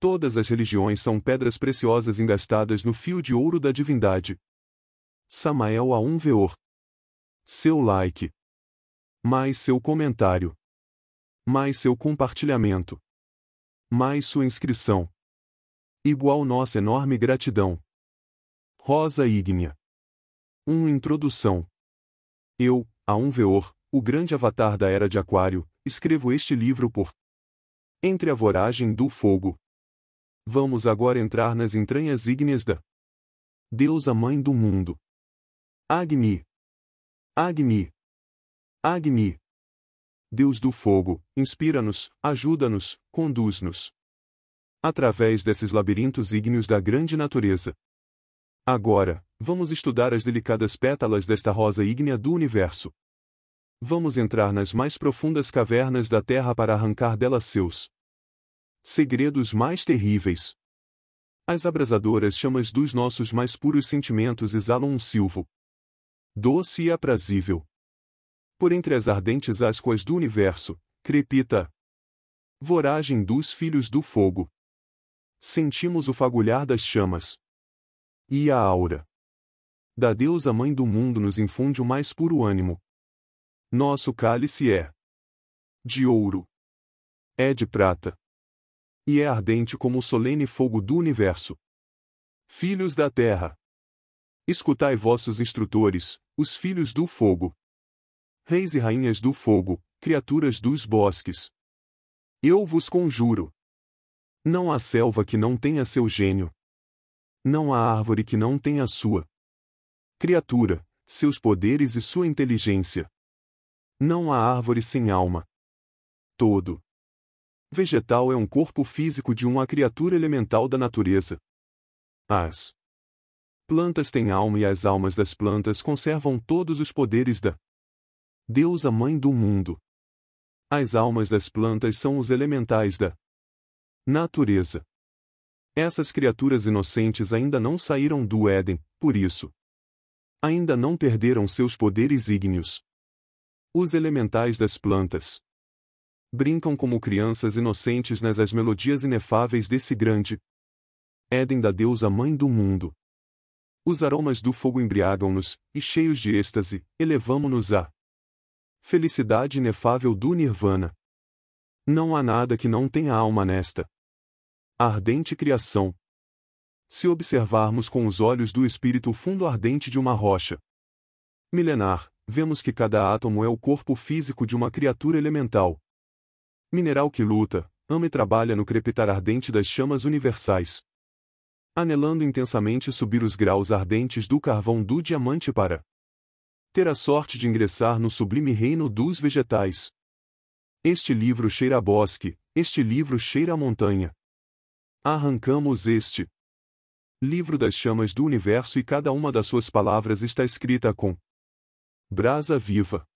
Todas as religiões são pedras preciosas engastadas no fio de ouro da divindade. Samael a um veor. Seu like. Mais seu comentário. Mais seu compartilhamento. Mais sua inscrição. Igual nossa enorme gratidão. Rosa Ígnea. 1. Introdução. Eu, a um veor, o grande avatar da era de Aquário, escrevo este livro por Entre a voragem do fogo, Vamos agora entrar nas entranhas ígneas da Deusa Mãe do Mundo. Agni. Agni. Agni. Deus do fogo, inspira-nos, ajuda-nos, conduz-nos. Através desses labirintos ígneos da grande natureza. Agora, vamos estudar as delicadas pétalas desta rosa ígnea do universo. Vamos entrar nas mais profundas cavernas da Terra para arrancar dela seus segredos mais terríveis. As abrasadoras chamas dos nossos mais puros sentimentos exalam um silvo. Doce e aprazível. Por entre as ardentes ascuas do universo, crepita. Voragem dos filhos do fogo. Sentimos o fagulhar das chamas. E a aura. Da deusa mãe do mundo nos infunde o mais puro ânimo. Nosso cálice é de ouro. É de prata e é ardente como o solene fogo do universo. Filhos da terra, escutai vossos instrutores, os filhos do fogo. Reis e rainhas do fogo, criaturas dos bosques. Eu vos conjuro. Não há selva que não tenha seu gênio. Não há árvore que não tenha sua criatura, seus poderes e sua inteligência. Não há árvore sem alma. Todo, Vegetal é um corpo físico de uma criatura elemental da natureza. As plantas têm alma e as almas das plantas conservam todos os poderes da deusa mãe do mundo. As almas das plantas são os elementais da natureza. Essas criaturas inocentes ainda não saíram do Éden, por isso, ainda não perderam seus poderes ígneos. Os elementais das plantas brincam como crianças inocentes as melodias inefáveis desse grande Éden da deusa mãe do mundo. Os aromas do fogo embriagam-nos, e cheios de êxtase, elevamo-nos à felicidade inefável do Nirvana. Não há nada que não tenha alma nesta ardente criação. Se observarmos com os olhos do espírito o fundo ardente de uma rocha milenar, vemos que cada átomo é o corpo físico de uma criatura elemental. Mineral que luta, ama e trabalha no crepitar ardente das chamas universais. Anelando intensamente subir os graus ardentes do carvão do diamante para ter a sorte de ingressar no sublime reino dos vegetais. Este livro cheira a bosque, este livro cheira a montanha. Arrancamos este livro das chamas do universo e cada uma das suas palavras está escrita com brasa viva.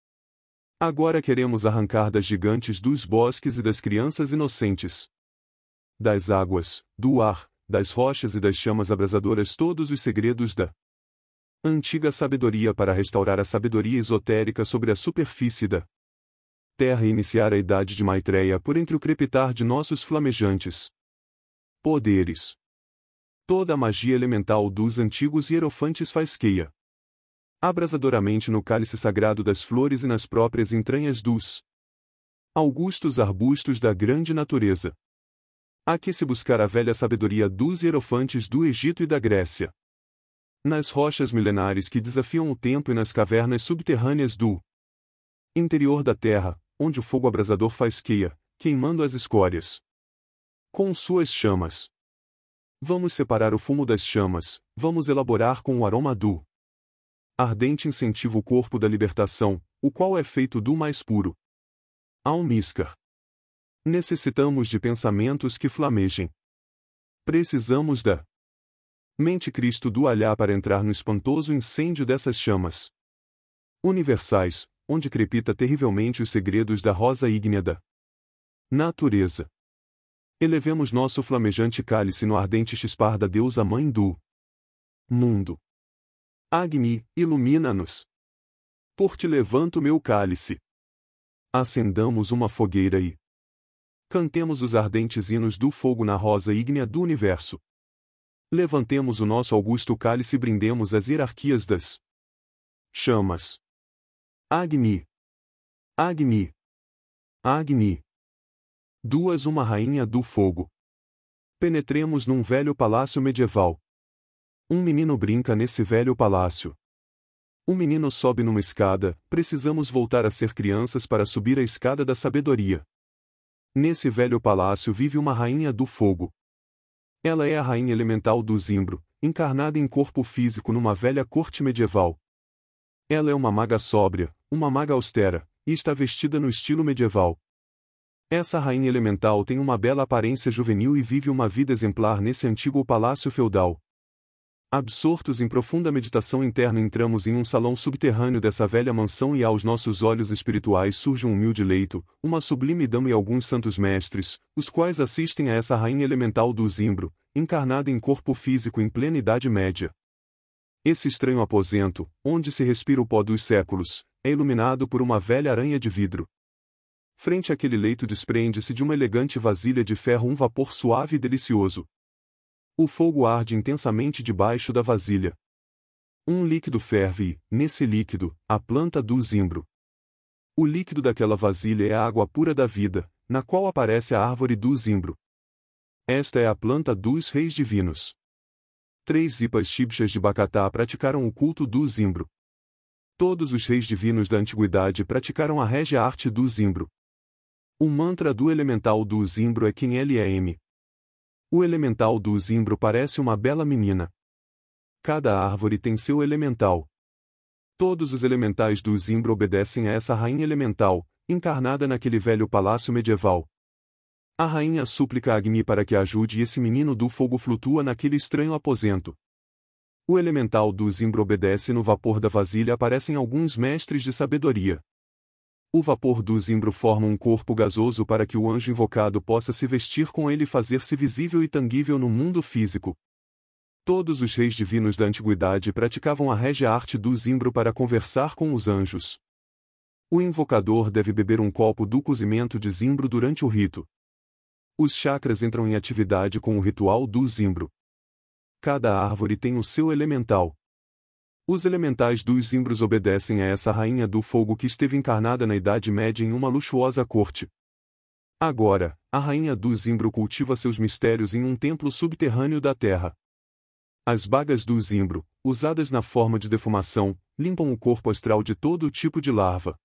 Agora queremos arrancar das gigantes dos bosques e das crianças inocentes, das águas, do ar, das rochas e das chamas abrasadoras todos os segredos da antiga sabedoria para restaurar a sabedoria esotérica sobre a superfície da terra e iniciar a idade de Maitreya por entre o crepitar de nossos flamejantes poderes. Toda a magia elemental dos antigos hierofantes queia abrasadoramente no cálice sagrado das flores e nas próprias entranhas dos augustos arbustos da grande natureza. Há que se buscar a velha sabedoria dos hierofantes do Egito e da Grécia. Nas rochas milenares que desafiam o tempo e nas cavernas subterrâneas do interior da terra, onde o fogo abrasador faz queia, queimando as escórias. Com suas chamas. Vamos separar o fumo das chamas, vamos elaborar com o aroma do ardente incentiva o corpo da libertação, o qual é feito do mais puro. Almíscar. Necessitamos de pensamentos que flamejem. Precisamos da mente Cristo do alhar para entrar no espantoso incêndio dessas chamas universais, onde crepita terrivelmente os segredos da rosa ígnea da natureza. Elevemos nosso flamejante cálice no ardente chispar da deusa mãe do mundo. Agni, ilumina-nos. Por ti levanto meu cálice. Acendamos uma fogueira e cantemos os ardentes hinos do fogo na rosa ígnea do universo. Levantemos o nosso augusto cálice e brindemos as hierarquias das chamas. Agni. Agni. Agni. Duas uma rainha do fogo. Penetremos num velho palácio medieval. Um menino brinca nesse velho palácio. O menino sobe numa escada, precisamos voltar a ser crianças para subir a escada da sabedoria. Nesse velho palácio vive uma rainha do fogo. Ela é a rainha elemental do zimbro, encarnada em corpo físico numa velha corte medieval. Ela é uma maga sóbria, uma maga austera, e está vestida no estilo medieval. Essa rainha elemental tem uma bela aparência juvenil e vive uma vida exemplar nesse antigo palácio feudal. Absortos em profunda meditação interna, entramos em um salão subterrâneo dessa velha mansão e aos nossos olhos espirituais surge um humilde leito, uma sublime dama e alguns santos mestres, os quais assistem a essa rainha elemental do zimbro, encarnada em corpo físico em plena Idade Média. Esse estranho aposento, onde se respira o pó dos séculos, é iluminado por uma velha aranha de vidro. Frente àquele leito desprende-se de uma elegante vasilha de ferro um vapor suave e delicioso, o fogo arde intensamente debaixo da vasilha. Um líquido ferve e, nesse líquido, a planta do zimbro. O líquido daquela vasilha é a água pura da vida, na qual aparece a árvore do zimbro. Esta é a planta dos reis divinos. Três zipas chibchas de Bacatá praticaram o culto do zimbro. Todos os reis divinos da antiguidade praticaram a régia arte do zimbro. O mantra do elemental do zimbro é quem ele é M, o elemental do zimbro parece uma bela menina. Cada árvore tem seu elemental. Todos os elementais do zimbro obedecem a essa rainha elemental, encarnada naquele velho palácio medieval. A rainha súplica a Agni para que ajude e esse menino do fogo flutua naquele estranho aposento. O elemental do zimbro obedece no vapor da vasilha aparecem alguns mestres de sabedoria. O vapor do zimbro forma um corpo gasoso para que o anjo invocado possa se vestir com ele e fazer-se visível e tangível no mundo físico. Todos os reis divinos da antiguidade praticavam a régia arte do zimbro para conversar com os anjos. O invocador deve beber um copo do cozimento de zimbro durante o rito. Os chakras entram em atividade com o ritual do zimbro. Cada árvore tem o seu elemental. Os elementais dos zimbros obedecem a essa rainha do fogo que esteve encarnada na Idade Média em uma luxuosa corte. Agora, a rainha do zimbro cultiva seus mistérios em um templo subterrâneo da terra. As bagas do zimbro, usadas na forma de defumação, limpam o corpo astral de todo tipo de larva.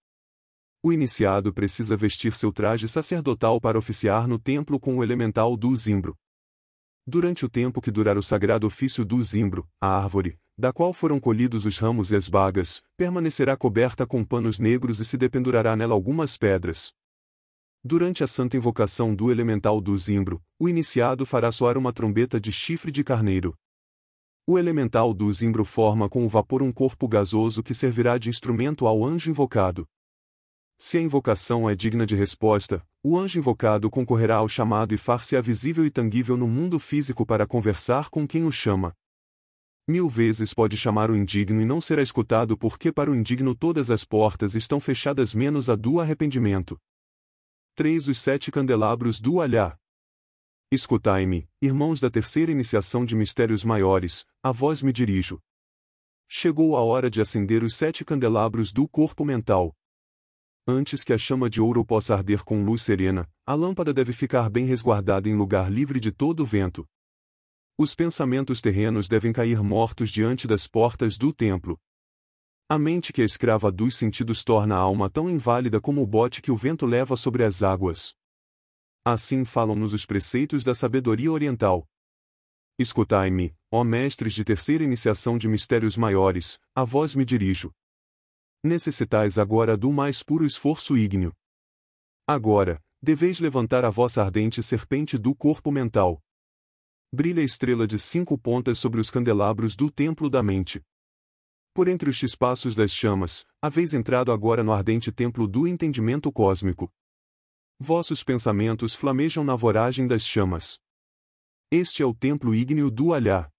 O iniciado precisa vestir seu traje sacerdotal para oficiar no templo com o elemental do zimbro. Durante o tempo que durar o sagrado ofício do zimbro, a árvore, da qual foram colhidos os ramos e as bagas, permanecerá coberta com panos negros e se dependurará nela algumas pedras. Durante a santa invocação do elemental do zimbro, o iniciado fará soar uma trombeta de chifre de carneiro. O elemental do zimbro forma com o vapor um corpo gasoso que servirá de instrumento ao anjo invocado. Se a invocação é digna de resposta, o anjo invocado concorrerá ao chamado e far-se-á visível e tangível no mundo físico para conversar com quem o chama. Mil vezes pode chamar o indigno e não será escutado, porque para o indigno todas as portas estão fechadas, menos a do arrependimento. 3 Os sete candelabros do alhar. Escutai-me, irmãos da terceira iniciação de mistérios maiores, a vós me dirijo. Chegou a hora de acender os sete candelabros do corpo mental. Antes que a chama de ouro possa arder com luz serena, a lâmpada deve ficar bem resguardada em lugar livre de todo vento. Os pensamentos terrenos devem cair mortos diante das portas do templo. A mente que é escrava dos sentidos torna a alma tão inválida como o bote que o vento leva sobre as águas. Assim falam-nos os preceitos da sabedoria oriental. Escutai-me, ó mestres de terceira iniciação de mistérios maiores, a vós me dirijo. Necessitais agora do mais puro esforço ígneo. Agora, deveis levantar a vossa ardente serpente do corpo mental brilha a estrela de cinco pontas sobre os candelabros do templo da mente. Por entre os espaços das chamas, haveis entrado agora no ardente templo do entendimento cósmico. Vossos pensamentos flamejam na voragem das chamas. Este é o templo ígneo do Alhá.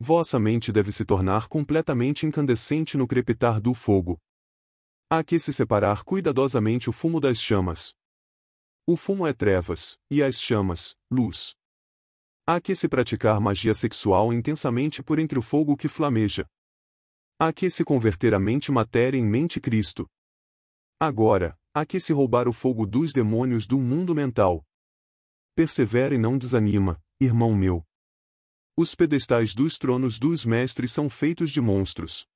Vossa mente deve se tornar completamente incandescente no crepitar do fogo. Há que se separar cuidadosamente o fumo das chamas. O fumo é trevas, e as chamas, luz. Há que se praticar magia sexual intensamente por entre o fogo que flameja. Há que se converter a mente matéria em mente Cristo. Agora, há que se roubar o fogo dos demônios do mundo mental. Persevera e não desanima, irmão meu. Os pedestais dos tronos dos mestres são feitos de monstros.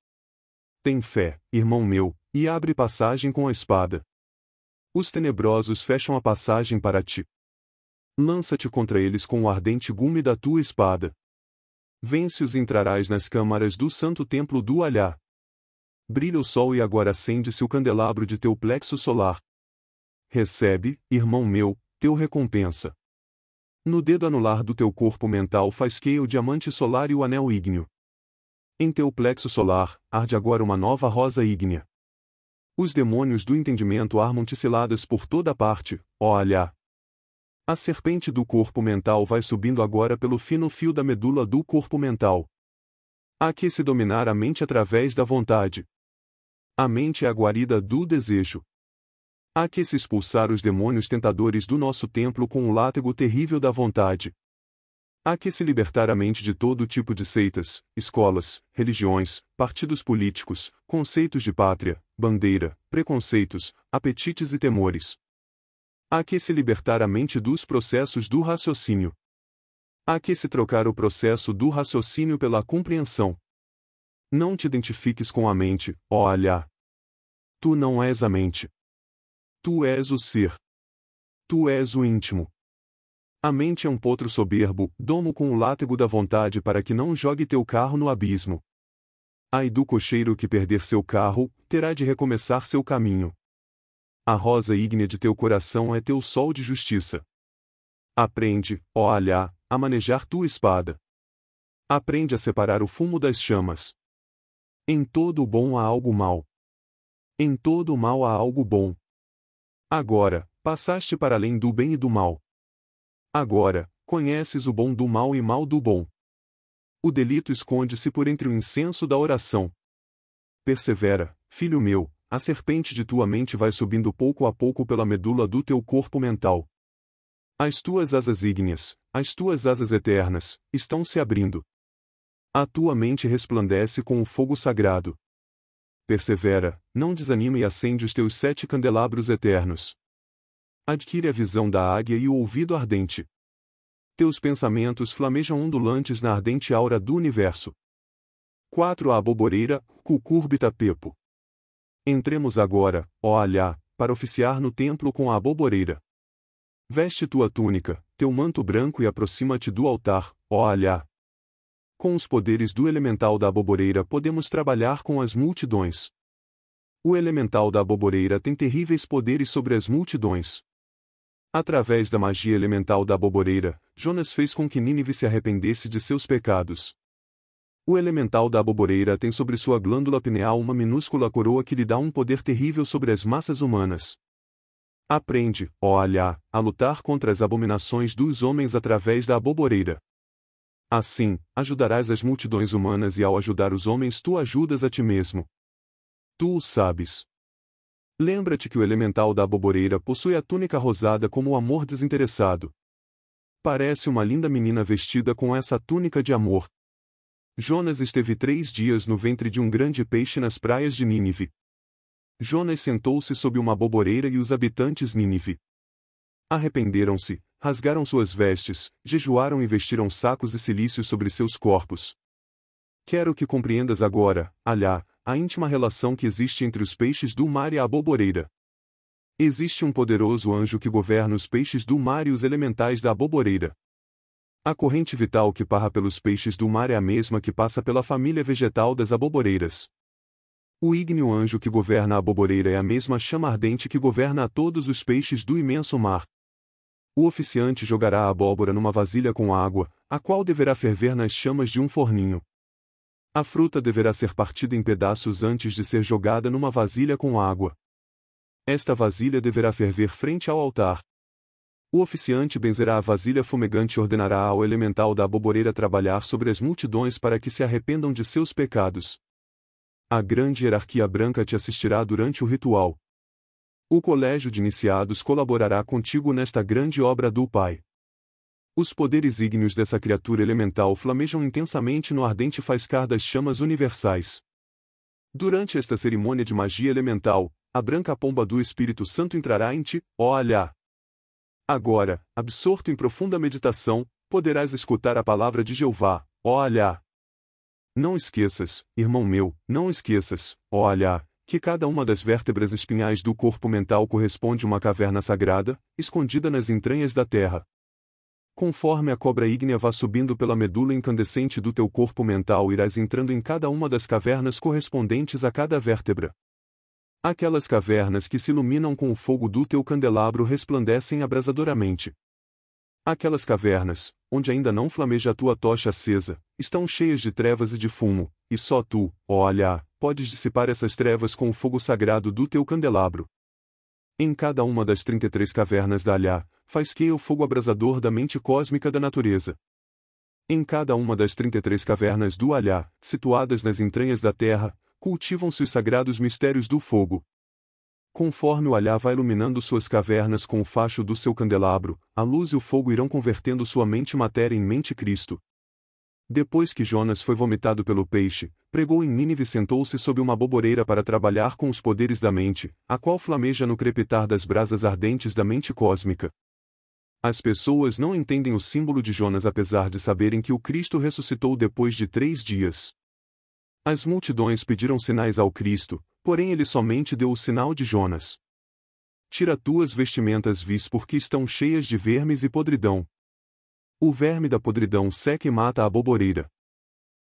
Tem fé, irmão meu, e abre passagem com a espada. Os tenebrosos fecham a passagem para ti lança-te contra eles com o ardente gume da tua espada. Vence-os entrarás nas câmaras do santo templo do Alhá. Brilha o sol e agora acende-se o candelabro de teu plexo solar. Recebe, irmão meu, teu recompensa. No dedo anular do teu corpo mental faz que o diamante solar e o anel ígneo. Em teu plexo solar, arde agora uma nova rosa ígnea. Os demônios do entendimento armam-te ciladas por toda parte, ó Alhá, a serpente do corpo mental vai subindo agora pelo fino fio da medula do corpo mental. Há que se dominar a mente através da vontade. A mente é a guarida do desejo. Há que se expulsar os demônios tentadores do nosso templo com o látego terrível da vontade. Há que se libertar a mente de todo tipo de seitas, escolas, religiões, partidos políticos, conceitos de pátria, bandeira, preconceitos, apetites e temores. Há que se libertar a mente dos processos do raciocínio. Há que se trocar o processo do raciocínio pela compreensão. Não te identifiques com a mente, ó Tu não és a mente. Tu és o ser. Tu és o íntimo. A mente é um potro soberbo, domo com o látego da vontade para que não jogue teu carro no abismo. Ai do cocheiro que perder seu carro, terá de recomeçar seu caminho. A rosa ígnea de teu coração é teu sol de justiça. Aprende, ó Alá, a manejar tua espada. Aprende a separar o fumo das chamas. Em todo o bom há algo mal. Em todo o mal há algo bom. Agora, passaste para além do bem e do mal. Agora, conheces o bom do mal e mal do bom. O delito esconde-se por entre o incenso da oração. Persevera, filho meu, a serpente de tua mente vai subindo pouco a pouco pela medula do teu corpo mental. As tuas asas ígneas, as tuas asas eternas, estão se abrindo. A tua mente resplandece com o fogo sagrado. Persevera, não desanima e acende os teus sete candelabros eternos. Adquire a visão da águia e o ouvido ardente. Teus pensamentos flamejam ondulantes na ardente aura do universo. 4. A aboboreira, cucurbita pepo. Entremos agora, ó Alhá, para oficiar no templo com a aboboreira. Veste tua túnica, teu manto branco e aproxima-te do altar, ó Alhá. Com os poderes do elemental da aboboreira podemos trabalhar com as multidões. O elemental da aboboreira tem terríveis poderes sobre as multidões. Através da magia elemental da aboboreira, Jonas fez com que Nínive se arrependesse de seus pecados. O elemental da aboboreira tem sobre sua glândula pineal uma minúscula coroa que lhe dá um poder terrível sobre as massas humanas. Aprende, ó alha, a lutar contra as abominações dos homens através da aboboreira. Assim, ajudarás as multidões humanas e ao ajudar os homens tu ajudas a ti mesmo. Tu o sabes. Lembra-te que o elemental da aboboreira possui a túnica rosada como o amor desinteressado. Parece uma linda menina vestida com essa túnica de amor, Jonas esteve três dias no ventre de um grande peixe nas praias de Nínive. Jonas sentou-se sob uma boboreira e os habitantes Nínive arrependeram-se, rasgaram suas vestes, jejuaram e vestiram sacos e silício sobre seus corpos. Quero que compreendas agora, Alhá, a íntima relação que existe entre os peixes do mar e a boboreira. Existe um poderoso anjo que governa os peixes do mar e os elementais da boboreira. A corrente vital que parra pelos peixes do mar é a mesma que passa pela família vegetal das aboboreiras. O ígneo anjo que governa a aboboreira é a mesma chama ardente que governa a todos os peixes do imenso mar. O oficiante jogará a abóbora numa vasilha com água, a qual deverá ferver nas chamas de um forninho. A fruta deverá ser partida em pedaços antes de ser jogada numa vasilha com água. Esta vasilha deverá ferver frente ao altar. O oficiante benzerá a vasilha fumegante e ordenará ao elemental da aboboreira trabalhar sobre as multidões para que se arrependam de seus pecados. A grande hierarquia branca te assistirá durante o ritual. O colégio de iniciados colaborará contigo nesta grande obra do Pai. Os poderes ígneos dessa criatura elemental flamejam intensamente no ardente faiscar das chamas universais. Durante esta cerimônia de magia elemental, a branca pomba do Espírito Santo entrará em ti, ó Alhá, Agora, absorto em profunda meditação, poderás escutar a palavra de Jeová, olha! Não esqueças, irmão meu, não esqueças, olha, que cada uma das vértebras espinhais do corpo mental corresponde a uma caverna sagrada, escondida nas entranhas da terra. Conforme a cobra ígnea vá subindo pela medula incandescente do teu corpo mental, irás entrando em cada uma das cavernas correspondentes a cada vértebra. Aquelas cavernas que se iluminam com o fogo do teu candelabro resplandecem abrasadoramente. Aquelas cavernas, onde ainda não flameja a tua tocha acesa, estão cheias de trevas e de fumo, e só tu, ó Alhá, podes dissipar essas trevas com o fogo sagrado do teu candelabro. Em cada uma das 33 cavernas da Alhá, faz que o fogo abrasador da mente cósmica da natureza. Em cada uma das 33 cavernas do Alhá, situadas nas entranhas da terra, cultivam-se os sagrados mistérios do fogo. Conforme o Alhá vai iluminando suas cavernas com o facho do seu candelabro, a luz e o fogo irão convertendo sua mente matéria em mente Cristo. Depois que Jonas foi vomitado pelo peixe, pregou em Nínive e sentou-se sob uma boboreira para trabalhar com os poderes da mente, a qual flameja no crepitar das brasas ardentes da mente cósmica. As pessoas não entendem o símbolo de Jonas apesar de saberem que o Cristo ressuscitou depois de três dias. As multidões pediram sinais ao Cristo, porém ele somente deu o sinal de Jonas. Tira tuas vestimentas vis porque estão cheias de vermes e podridão. O verme da podridão seca e mata a boboreira.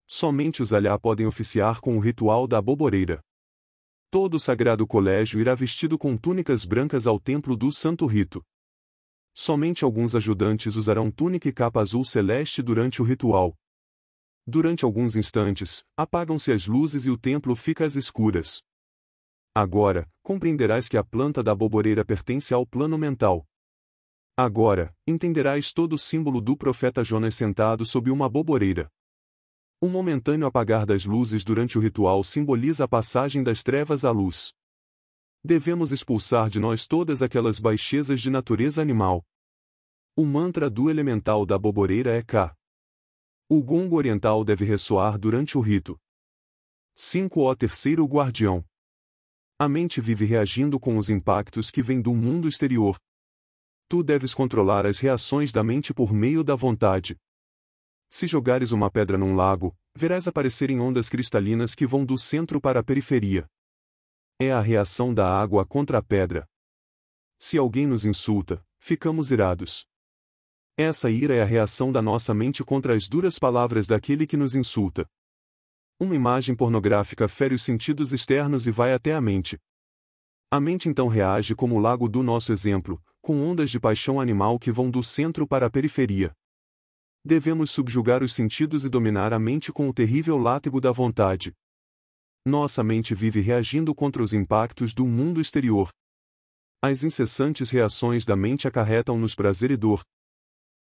Somente os alhá podem oficiar com o ritual da boboreira. Todo o sagrado colégio irá vestido com túnicas brancas ao templo do santo rito. Somente alguns ajudantes usarão túnica e capa azul celeste durante o ritual, Durante alguns instantes, apagam-se as luzes e o templo fica às escuras. Agora, compreenderás que a planta da boboreira pertence ao plano mental. Agora, entenderás todo o símbolo do profeta Jonas sentado sob uma boboreira. O momentâneo apagar das luzes durante o ritual simboliza a passagem das trevas à luz. Devemos expulsar de nós todas aquelas baixezas de natureza animal. O mantra do elemental da boboreira é k. O gongo oriental deve ressoar durante o rito. 5. O terceiro guardião. A mente vive reagindo com os impactos que vêm do mundo exterior. Tu deves controlar as reações da mente por meio da vontade. Se jogares uma pedra num lago, verás aparecerem ondas cristalinas que vão do centro para a periferia. É a reação da água contra a pedra. Se alguém nos insulta, ficamos irados. Essa ira é a reação da nossa mente contra as duras palavras daquele que nos insulta. Uma imagem pornográfica fere os sentidos externos e vai até a mente. A mente então reage como o lago do nosso exemplo, com ondas de paixão animal que vão do centro para a periferia. Devemos subjugar os sentidos e dominar a mente com o terrível látego da vontade. Nossa mente vive reagindo contra os impactos do mundo exterior. As incessantes reações da mente acarretam-nos prazer e dor,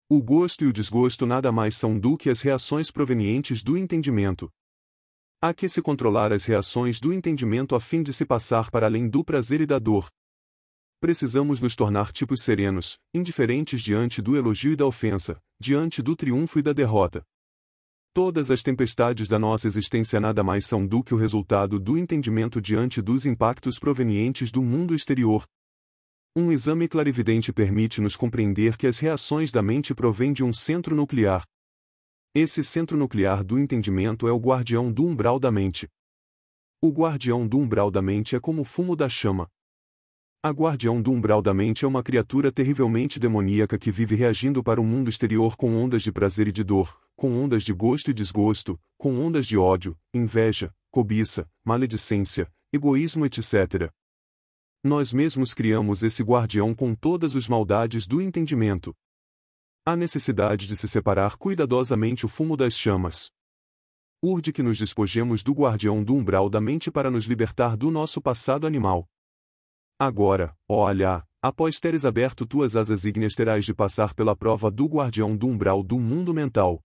o gosto e o desgosto nada mais são do que as reações provenientes do entendimento. Há que se controlar as reações do entendimento a fim de se passar para além do prazer e da dor. Precisamos nos tornar tipos serenos, indiferentes diante do elogio e da ofensa, diante do triunfo e da derrota. Todas as tempestades da nossa existência nada mais são do que o resultado do entendimento diante dos impactos provenientes do mundo exterior, um exame clarividente permite-nos compreender que as reações da mente provêm de um centro nuclear. Esse centro nuclear do entendimento é o guardião do umbral da mente. O guardião do umbral da mente é como o fumo da chama. A guardião do umbral da mente é uma criatura terrivelmente demoníaca que vive reagindo para o mundo exterior com ondas de prazer e de dor, com ondas de gosto e desgosto, com ondas de ódio, inveja, cobiça, maledicência, egoísmo, etc nós mesmos criamos esse guardião com todas as maldades do entendimento. Há necessidade de se separar cuidadosamente o fumo das chamas. Urde que nos despojemos do guardião do umbral da mente para nos libertar do nosso passado animal. Agora, ó após teres aberto tuas asas ígneas terás de passar pela prova do guardião do umbral do mundo mental.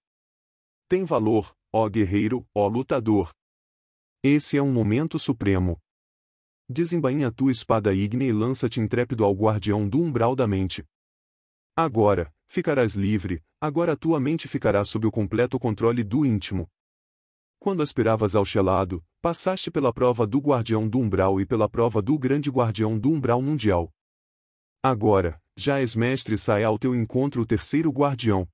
Tem valor, ó guerreiro, ó lutador. Esse é um momento supremo. Desembainha a tua espada ígnea e lança-te intrépido ao guardião do umbral da mente. Agora, ficarás livre, agora a tua mente ficará sob o completo controle do íntimo. Quando aspiravas ao gelado, passaste pela prova do guardião do umbral e pela prova do grande guardião do umbral mundial. Agora, já és mestre e sai ao teu encontro o terceiro guardião.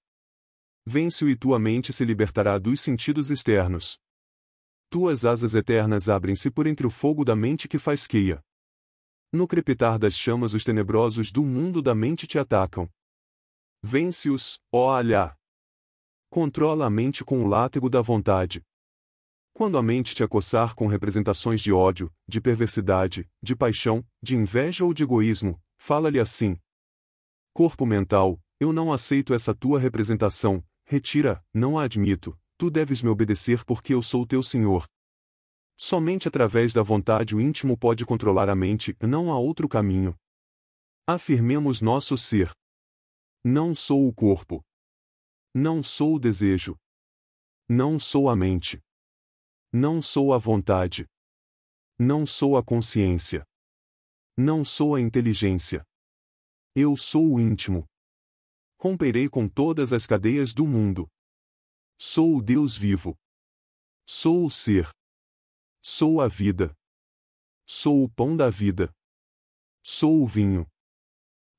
Vence-o e tua mente se libertará dos sentidos externos. Tuas asas eternas abrem-se por entre o fogo da mente que queia. No crepitar das chamas os tenebrosos do mundo da mente te atacam. Vence-os, ó Alhá. Controla a mente com o látego da vontade. Quando a mente te acossar com representações de ódio, de perversidade, de paixão, de inveja ou de egoísmo, fala-lhe assim: Corpo mental, eu não aceito essa tua representação, retira, não a admito, tu deves me obedecer porque eu sou teu Senhor. Somente através da vontade o íntimo pode controlar a mente, não há outro caminho. Afirmemos nosso ser. Não sou o corpo. Não sou o desejo. Não sou a mente. Não sou a vontade. Não sou a consciência. Não sou a inteligência. Eu sou o íntimo. Romperei com todas as cadeias do mundo. Sou o Deus vivo. Sou o ser. Sou a vida. Sou o pão da vida. Sou o vinho.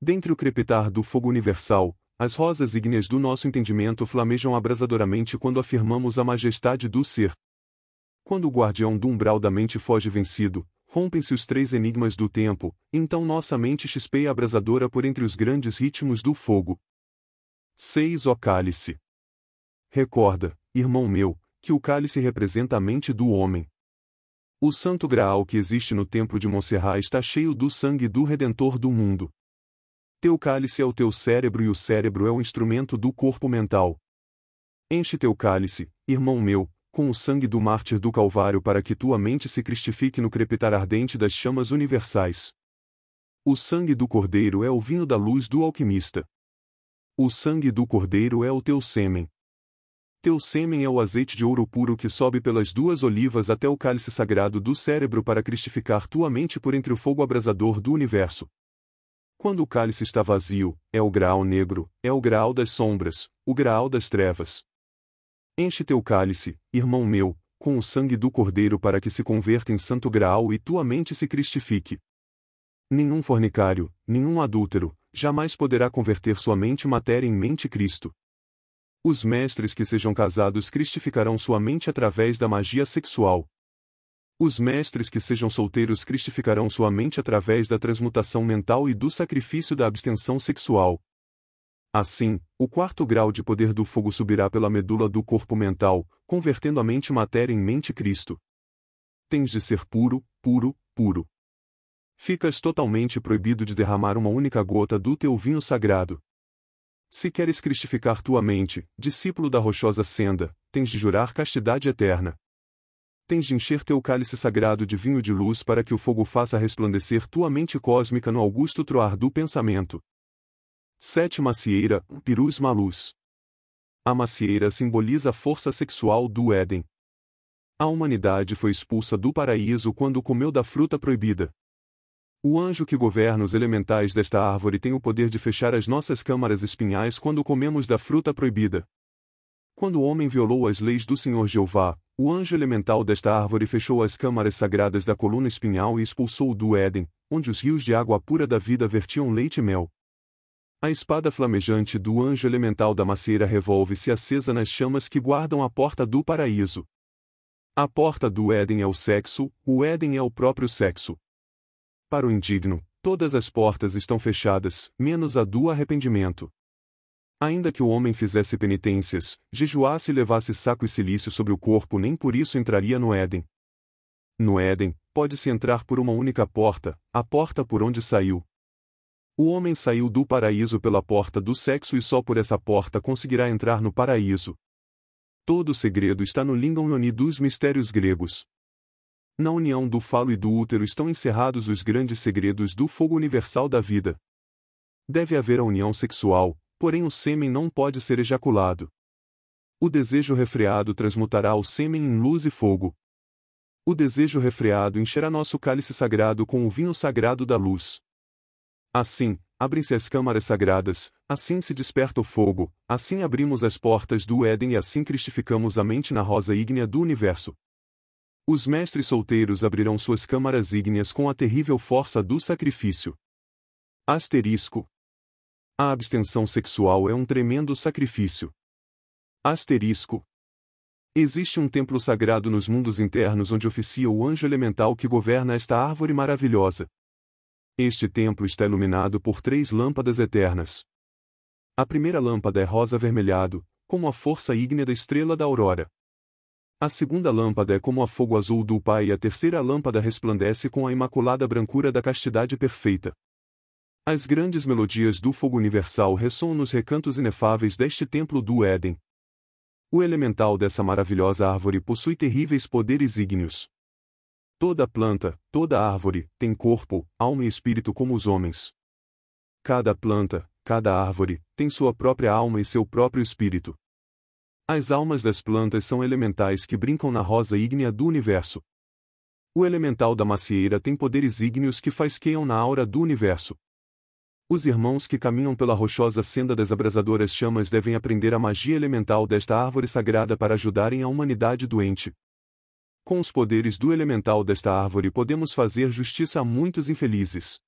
Dentre o crepitar do fogo universal, as rosas ígneas do nosso entendimento flamejam abrasadoramente quando afirmamos a majestade do ser. Quando o guardião do umbral da mente foge vencido, rompem-se os três enigmas do tempo, então nossa mente chispeia abrasadora por entre os grandes ritmos do fogo. 6 o cálice. Recorda, irmão meu, que o cálice representa a mente do homem. O santo graal que existe no templo de Montserrat está cheio do sangue do Redentor do mundo. Teu cálice é o teu cérebro e o cérebro é o instrumento do corpo mental. Enche teu cálice, irmão meu, com o sangue do mártir do Calvário para que tua mente se cristifique no crepitar ardente das chamas universais. O sangue do Cordeiro é o vinho da luz do alquimista. O sangue do Cordeiro é o teu sêmen. Teu sêmen é o azeite de ouro puro que sobe pelas duas olivas até o cálice sagrado do cérebro para cristificar tua mente por entre o fogo abrasador do universo. Quando o cálice está vazio, é o graal negro, é o graal das sombras, o graal das trevas. Enche teu cálice, irmão meu, com o sangue do Cordeiro para que se converta em santo graal e tua mente se cristifique. Nenhum fornicário, nenhum adúltero, jamais poderá converter sua mente matéria em mente Cristo. Os mestres que sejam casados cristificarão sua mente através da magia sexual. Os mestres que sejam solteiros cristificarão sua mente através da transmutação mental e do sacrifício da abstenção sexual. Assim, o quarto grau de poder do fogo subirá pela medula do corpo mental, convertendo a mente matéria em mente Cristo. Tens de ser puro, puro, puro. Ficas totalmente proibido de derramar uma única gota do teu vinho sagrado. Se queres cristificar tua mente, discípulo da rochosa senda, tens de jurar castidade eterna. Tens de encher teu cálice sagrado de vinho de luz para que o fogo faça resplandecer tua mente cósmica no augusto troar do pensamento. Sete macieira, Pirus Malus. A macieira simboliza a força sexual do Éden. A humanidade foi expulsa do paraíso quando comeu da fruta proibida. O anjo que governa os elementais desta árvore tem o poder de fechar as nossas câmaras espinhais quando comemos da fruta proibida. Quando o homem violou as leis do Senhor Jeová, o anjo elemental desta árvore fechou as câmaras sagradas da coluna espinhal e expulsou-o do Éden, onde os rios de água pura da vida vertiam leite e mel. A espada flamejante do anjo elemental da macieira revolve-se acesa nas chamas que guardam a porta do paraíso. A porta do Éden é o sexo, o Éden é o próprio sexo. Para o indigno, todas as portas estão fechadas, menos a do arrependimento. Ainda que o homem fizesse penitências, jejuasse e levasse saco e silício sobre o corpo, nem por isso entraria no Éden. No Éden, pode-se entrar por uma única porta, a porta por onde saiu. O homem saiu do paraíso pela porta do sexo e só por essa porta conseguirá entrar no paraíso. Todo o segredo está no Lingam Yoni dos mistérios gregos. Na união do falo e do útero estão encerrados os grandes segredos do fogo universal da vida. Deve haver a união sexual, porém o sêmen não pode ser ejaculado. O desejo refreado transmutará o sêmen em luz e fogo. O desejo refreado encherá nosso cálice sagrado com o vinho sagrado da luz. Assim, abrem-se as câmaras sagradas, assim se desperta o fogo, assim abrimos as portas do Éden e assim cristificamos a mente na rosa ígnea do universo. Os mestres solteiros abrirão suas câmaras ígneas com a terrível força do sacrifício. Asterisco. A abstenção sexual é um tremendo sacrifício. Asterisco. Existe um templo sagrado nos mundos internos onde oficia o anjo elemental que governa esta árvore maravilhosa. Este templo está iluminado por três lâmpadas eternas. A primeira lâmpada é rosa avermelhado, como a força ígnea da estrela da aurora. A segunda lâmpada é como a fogo azul do Pai e a terceira lâmpada resplandece com a imaculada brancura da castidade perfeita. As grandes melodias do fogo universal ressoam nos recantos inefáveis deste templo do Éden. O elemental dessa maravilhosa árvore possui terríveis poderes ígneos. Toda planta, toda árvore, tem corpo, alma e espírito como os homens. Cada planta, cada árvore, tem sua própria alma e seu próprio espírito. As almas das plantas são elementais que brincam na rosa ígnea do universo. O elemental da macieira tem poderes ígneos que faisqueiam na aura do universo. Os irmãos que caminham pela rochosa senda das abrasadoras chamas devem aprender a magia elemental desta árvore sagrada para ajudarem a humanidade doente. Com os poderes do elemental desta árvore podemos fazer justiça a muitos infelizes.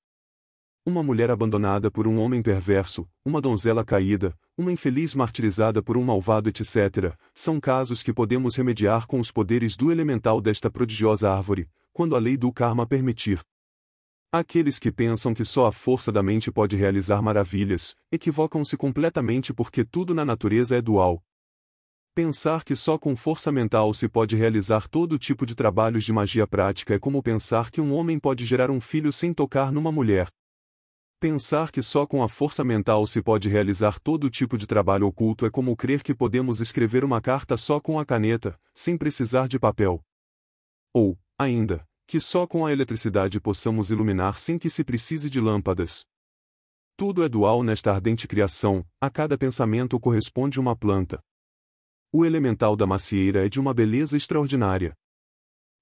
Uma mulher abandonada por um homem perverso, uma donzela caída, uma infeliz martirizada por um malvado etc., são casos que podemos remediar com os poderes do elemental desta prodigiosa árvore, quando a lei do karma permitir. Aqueles que pensam que só a força da mente pode realizar maravilhas, equivocam-se completamente porque tudo na natureza é dual. Pensar que só com força mental se pode realizar todo tipo de trabalhos de magia prática é como pensar que um homem pode gerar um filho sem tocar numa mulher. Pensar que só com a força mental se pode realizar todo tipo de trabalho oculto é como crer que podemos escrever uma carta só com a caneta, sem precisar de papel. Ou, ainda, que só com a eletricidade possamos iluminar sem que se precise de lâmpadas. Tudo é dual nesta ardente criação, a cada pensamento corresponde uma planta. O elemental da macieira é de uma beleza extraordinária.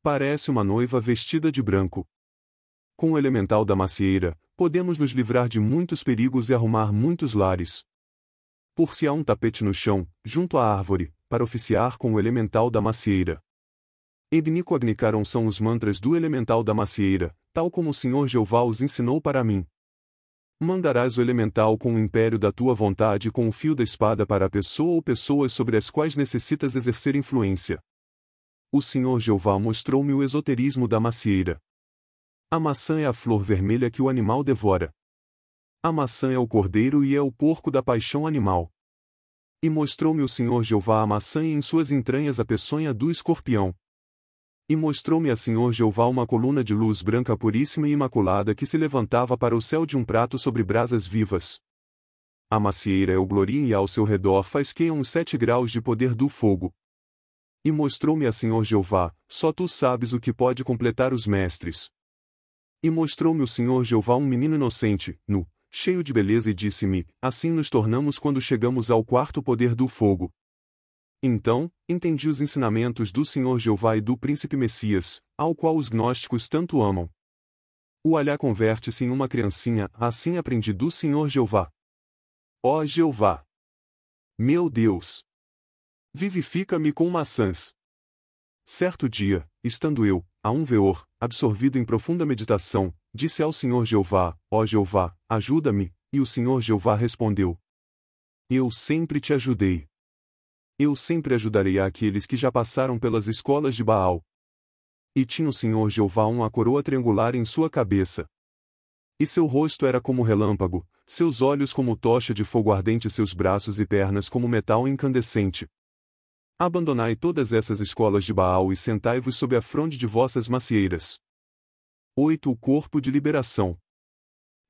Parece uma noiva vestida de branco. Com o elemental da macieira, podemos nos livrar de muitos perigos e arrumar muitos lares. Por se há um tapete no chão, junto à árvore, para oficiar com o elemental da macieira. Ignicognicaram são os mantras do elemental da macieira, tal como o Senhor Jeová os ensinou para mim. Mandarás o elemental com o império da tua vontade e com o fio da espada para a pessoa ou pessoas sobre as quais necessitas exercer influência. O Senhor Jeová mostrou-me o esoterismo da macieira. A maçã é a flor vermelha que o animal devora. A maçã é o cordeiro e é o porco da paixão animal. E mostrou-me o Senhor Jeová a maçã e em suas entranhas a peçonha do escorpião. E mostrou-me a Senhor Jeová uma coluna de luz branca puríssima e imaculada que se levantava para o céu de um prato sobre brasas vivas. A macieira é o glorim e ao seu redor queiam os sete graus de poder do fogo. E mostrou-me a Senhor Jeová, só tu sabes o que pode completar os mestres. E mostrou-me o Senhor Jeová um menino inocente, nu, cheio de beleza, e disse-me: Assim nos tornamos quando chegamos ao quarto poder do fogo. Então, entendi os ensinamentos do Senhor Jeová e do príncipe Messias, ao qual os gnósticos tanto amam. O Alhá converte-se em uma criancinha, assim aprendi do Senhor Jeová. Ó Jeová! Meu Deus! Vivifica-me com maçãs! Certo dia, estando eu, a um veor, absorvido em profunda meditação, disse ao Senhor Jeová: Ó Jeová, ajuda-me. E o Senhor Jeová respondeu: Eu sempre te ajudei. Eu sempre ajudarei aqueles que já passaram pelas escolas de Baal. E tinha o Senhor Jeová uma coroa triangular em sua cabeça. E seu rosto era como relâmpago, seus olhos como tocha de fogo ardente, seus braços e pernas como metal incandescente. Abandonai todas essas escolas de Baal e sentai-vos sob a fronde de vossas macieiras. 8. O corpo de liberação.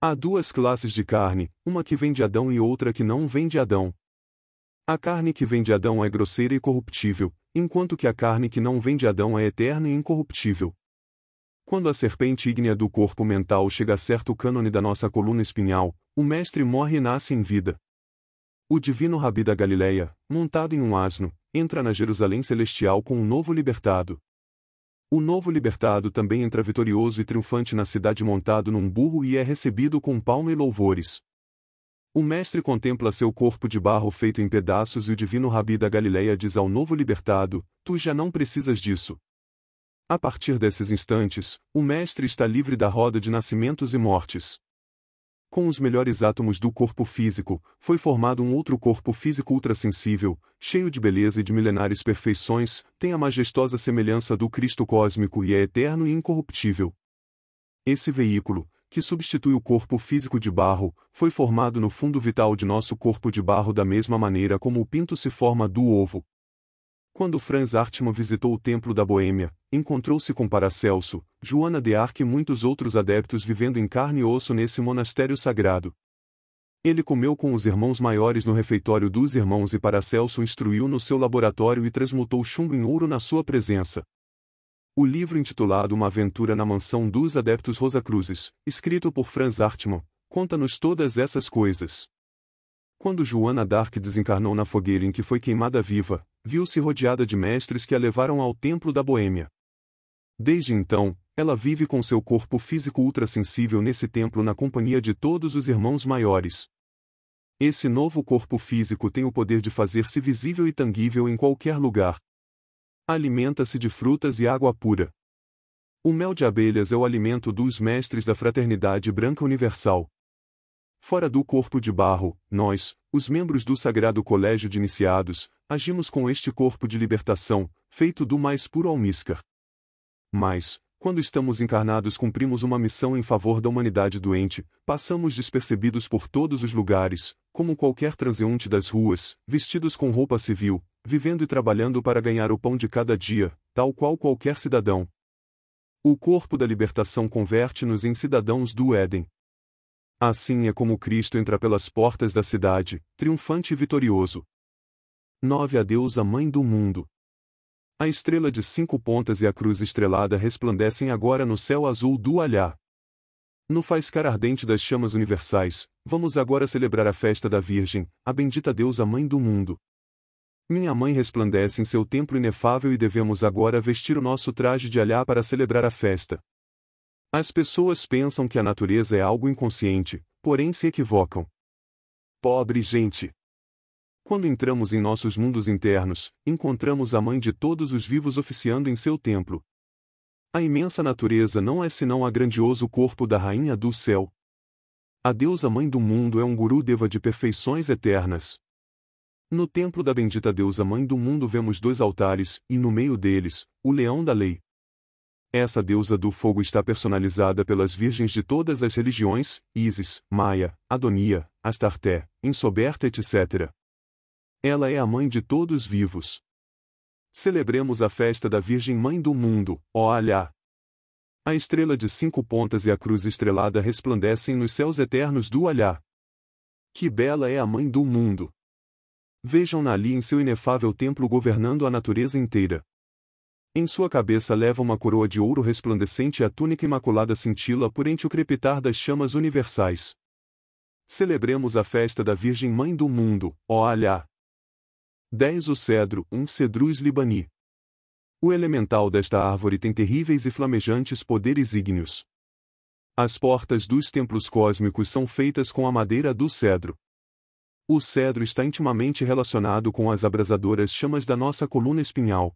Há duas classes de carne, uma que vem de Adão e outra que não vem de Adão. A carne que vem de Adão é grosseira e corruptível, enquanto que a carne que não vem de Adão é eterna e incorruptível. Quando a serpente ígnea do corpo mental chega a certo cânone da nossa coluna espinhal, o mestre morre e nasce em vida. O divino Rabi da Galileia, montado em um asno, entra na Jerusalém Celestial com um novo libertado. O novo libertado também entra vitorioso e triunfante na cidade montado num burro e é recebido com palma e louvores. O mestre contempla seu corpo de barro feito em pedaços e o divino Rabi da Galileia diz ao novo libertado: Tu já não precisas disso. A partir desses instantes, o mestre está livre da roda de nascimentos e mortes. Com os melhores átomos do corpo físico, foi formado um outro corpo físico ultrassensível, cheio de beleza e de milenares perfeições, tem a majestosa semelhança do Cristo cósmico e é eterno e incorruptível. Esse veículo, que substitui o corpo físico de barro, foi formado no fundo vital de nosso corpo de barro da mesma maneira como o pinto se forma do ovo. Quando Franz Artmann visitou o Templo da Boêmia, encontrou-se com Paracelso, Joana de Arc e muitos outros adeptos vivendo em carne e osso nesse monastério sagrado. Ele comeu com os irmãos maiores no refeitório dos irmãos e Paracelso instruiu no seu laboratório e transmutou chumbo em ouro na sua presença. O livro intitulado Uma Aventura na Mansão dos Adeptos Rosacruzes, escrito por Franz Hartmann, conta-nos todas essas coisas. Quando Joana Dark desencarnou na fogueira em que foi queimada viva, viu-se rodeada de mestres que a levaram ao templo da Boêmia. Desde então, ela vive com seu corpo físico ultrassensível nesse templo na companhia de todos os irmãos maiores. Esse novo corpo físico tem o poder de fazer-se visível e tangível em qualquer lugar. Alimenta-se de frutas e água pura. O mel de abelhas é o alimento dos mestres da Fraternidade Branca Universal. Fora do corpo de barro, nós, os membros do Sagrado Colégio de Iniciados, agimos com este corpo de libertação, feito do mais puro almíscar. Mas, quando estamos encarnados, cumprimos uma missão em favor da humanidade doente, passamos despercebidos por todos os lugares, como qualquer transeunte das ruas, vestidos com roupa civil, vivendo e trabalhando para ganhar o pão de cada dia, tal qual qualquer cidadão. O corpo da libertação converte-nos em cidadãos do Éden. Assim é como Cristo entra pelas portas da cidade, triunfante e vitorioso. Nove a Deus, a Mãe do Mundo. A estrela de cinco pontas e a cruz estrelada resplandecem agora no céu azul do Alhá. No faiscar ardente das chamas universais, vamos agora celebrar a festa da Virgem, a bendita deusa mãe do mundo. Minha mãe resplandece em seu templo inefável e devemos agora vestir o nosso traje de Alhá para celebrar a festa. As pessoas pensam que a natureza é algo inconsciente, porém se equivocam. Pobre gente! Quando entramos em nossos mundos internos, encontramos a mãe de todos os vivos oficiando em seu templo. A imensa natureza não é senão a grandioso corpo da rainha do céu. A deusa mãe do mundo é um guru deva de perfeições eternas. No templo da bendita deusa mãe do mundo vemos dois altares, e no meio deles, o leão da lei. Essa deusa do fogo está personalizada pelas virgens de todas as religiões, Isis, Maia, Adonia, Astarté, Insoberta, etc. Ela é a mãe de todos vivos. Celebremos a festa da Virgem Mãe do Mundo, ó Alá! A estrela de cinco pontas e a cruz estrelada resplandecem nos céus eternos do Alá. Que bela é a Mãe do Mundo! Vejam-na ali em seu inefável templo governando a natureza inteira. Em sua cabeça leva uma coroa de ouro resplandecente e a túnica imaculada cintila por entre o crepitar das chamas universais. Celebremos a festa da Virgem Mãe do Mundo, ó Alá! 10. O cedro, um cedrus libani. O elemental desta árvore tem terríveis e flamejantes poderes ígneos. As portas dos templos cósmicos são feitas com a madeira do cedro. O cedro está intimamente relacionado com as abrasadoras chamas da nossa coluna espinhal.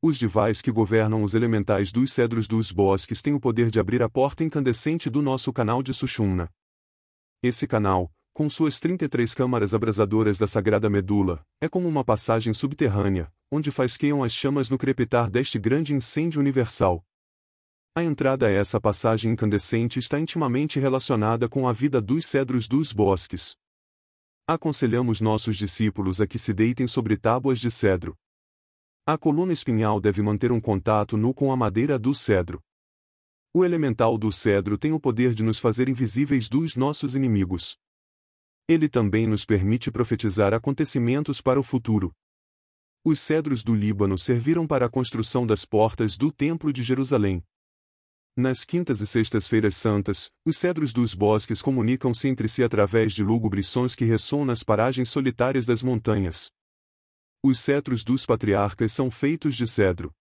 Os divais que governam os elementais dos cedros dos bosques têm o poder de abrir a porta incandescente do nosso canal de Sushumna. Esse canal, com suas 33 câmaras abrasadoras da sagrada medula, é como uma passagem subterrânea, onde faisqueiam as chamas no crepitar deste grande incêndio universal. A entrada a essa passagem incandescente está intimamente relacionada com a vida dos cedros dos bosques. Aconselhamos nossos discípulos a que se deitem sobre tábuas de cedro. A coluna espinhal deve manter um contato nu com a madeira do cedro. O elemental do cedro tem o poder de nos fazer invisíveis dos nossos inimigos. Ele também nos permite profetizar acontecimentos para o futuro. Os cedros do Líbano serviram para a construção das portas do Templo de Jerusalém. Nas quintas e sextas-feiras santas, os cedros dos bosques comunicam-se entre si através de lúgubres sons que ressoam nas paragens solitárias das montanhas. Os cetros dos patriarcas são feitos de cedro.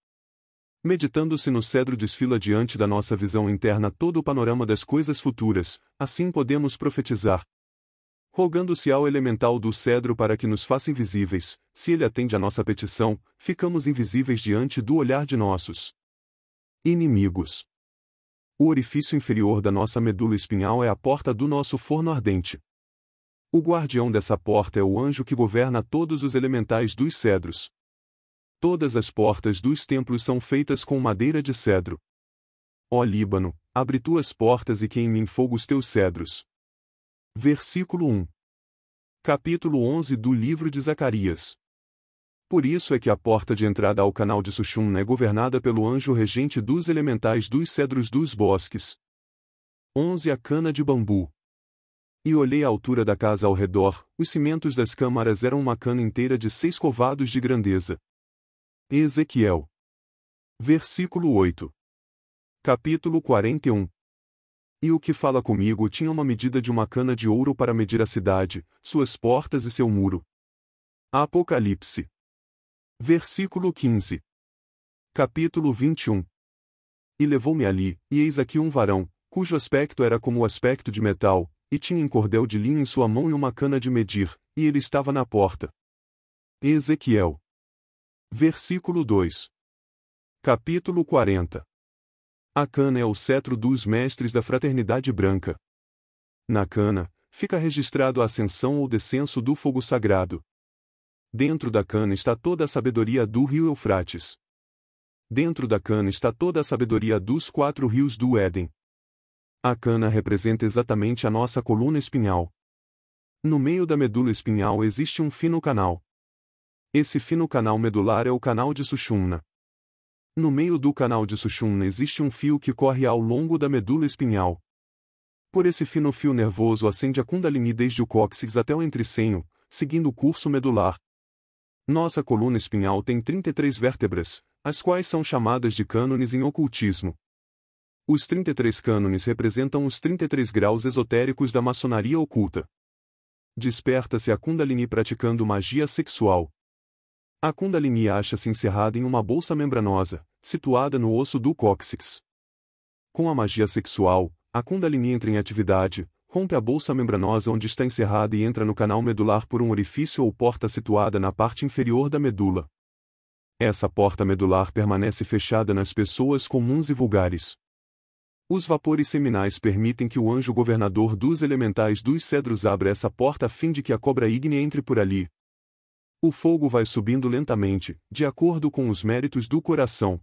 Meditando-se no cedro desfila diante da nossa visão interna todo o panorama das coisas futuras, assim podemos profetizar, rogando-se ao elemental do cedro para que nos faça invisíveis, se ele atende à nossa petição, ficamos invisíveis diante do olhar de nossos inimigos. O orifício inferior da nossa medula espinhal é a porta do nosso forno ardente. O guardião dessa porta é o anjo que governa todos os elementais dos cedros. Todas as portas dos templos são feitas com madeira de cedro. Ó Líbano, abre tuas portas e queime em fogo os teus cedros. Versículo 1. Capítulo 11 do livro de Zacarias. Por isso é que a porta de entrada ao canal de Sushum é governada pelo anjo regente dos elementais dos cedros dos bosques. 11 A cana de bambu. E olhei a altura da casa ao redor, os cimentos das câmaras eram uma cana inteira de seis covados de grandeza. Ezequiel. Versículo 8. Capítulo 41 e o que fala comigo tinha uma medida de uma cana de ouro para medir a cidade, suas portas e seu muro. Apocalipse. Versículo 15. Capítulo 21. E levou-me ali, e eis aqui um varão, cujo aspecto era como o aspecto de metal, e tinha um cordel de linho em sua mão e uma cana de medir, e ele estava na porta. Ezequiel. Versículo 2. Capítulo 40. A cana é o cetro dos mestres da fraternidade branca. Na cana, fica registrado a ascensão ou descenso do fogo sagrado. Dentro da cana está toda a sabedoria do rio Eufrates. Dentro da cana está toda a sabedoria dos quatro rios do Éden. A cana representa exatamente a nossa coluna espinhal. No meio da medula espinhal existe um fino canal. Esse fino canal medular é o canal de Sushumna. No meio do canal de Sushumna existe um fio que corre ao longo da medula espinhal. Por esse fino fio nervoso acende a Kundalini desde o cóccix até o entrecenho, seguindo o curso medular. Nossa coluna espinhal tem 33 vértebras, as quais são chamadas de cânones em ocultismo. Os 33 cânones representam os 33 graus esotéricos da maçonaria oculta. Desperta-se a Kundalini praticando magia sexual. A Kundalini acha-se encerrada em uma bolsa membranosa, situada no osso do cóccix. Com a magia sexual, a Kundalini entra em atividade, rompe a bolsa membranosa onde está encerrada e entra no canal medular por um orifício ou porta situada na parte inferior da medula. Essa porta medular permanece fechada nas pessoas comuns e vulgares. Os vapores seminais permitem que o anjo governador dos elementais dos cedros abra essa porta a fim de que a cobra ígnea entre por ali. O fogo vai subindo lentamente, de acordo com os méritos do coração.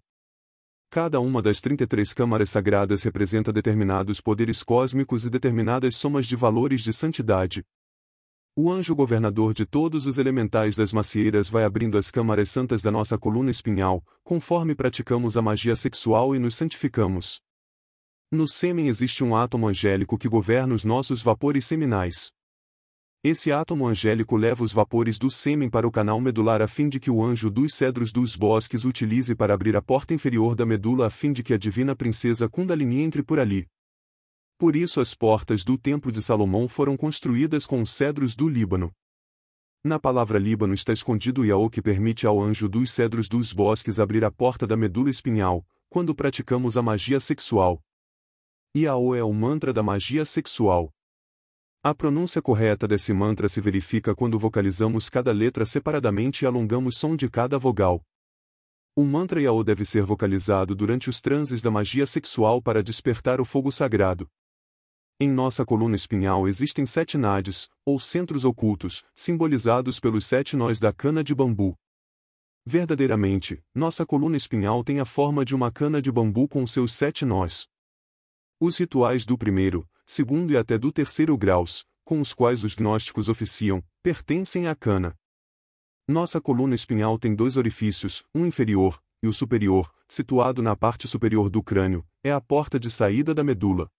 Cada uma das 33 câmaras sagradas representa determinados poderes cósmicos e determinadas somas de valores de santidade. O anjo governador de todos os elementais das macieiras vai abrindo as câmaras santas da nossa coluna espinhal, conforme praticamos a magia sexual e nos santificamos. No sêmen existe um átomo angélico que governa os nossos vapores seminais. Esse átomo angélico leva os vapores do sêmen para o canal medular a fim de que o anjo dos cedros dos bosques utilize para abrir a porta inferior da medula a fim de que a divina princesa Kundalini entre por ali. Por isso as portas do Templo de Salomão foram construídas com os cedros do Líbano. Na palavra Líbano está escondido o que permite ao anjo dos cedros dos bosques abrir a porta da medula espinhal, quando praticamos a magia sexual. Iao é o mantra da magia sexual. A pronúncia correta desse mantra se verifica quando vocalizamos cada letra separadamente e alongamos o som de cada vogal. O mantra Yao deve ser vocalizado durante os transes da magia sexual para despertar o fogo sagrado. Em nossa coluna espinhal existem sete nadis, ou centros ocultos, simbolizados pelos sete nós da cana de bambu. Verdadeiramente, nossa coluna espinhal tem a forma de uma cana de bambu com seus sete nós. Os rituais do primeiro, segundo e até do terceiro graus, com os quais os gnósticos oficiam, pertencem à cana. Nossa coluna espinhal tem dois orifícios, um inferior e o superior, situado na parte superior do crânio, é a porta de saída da medula.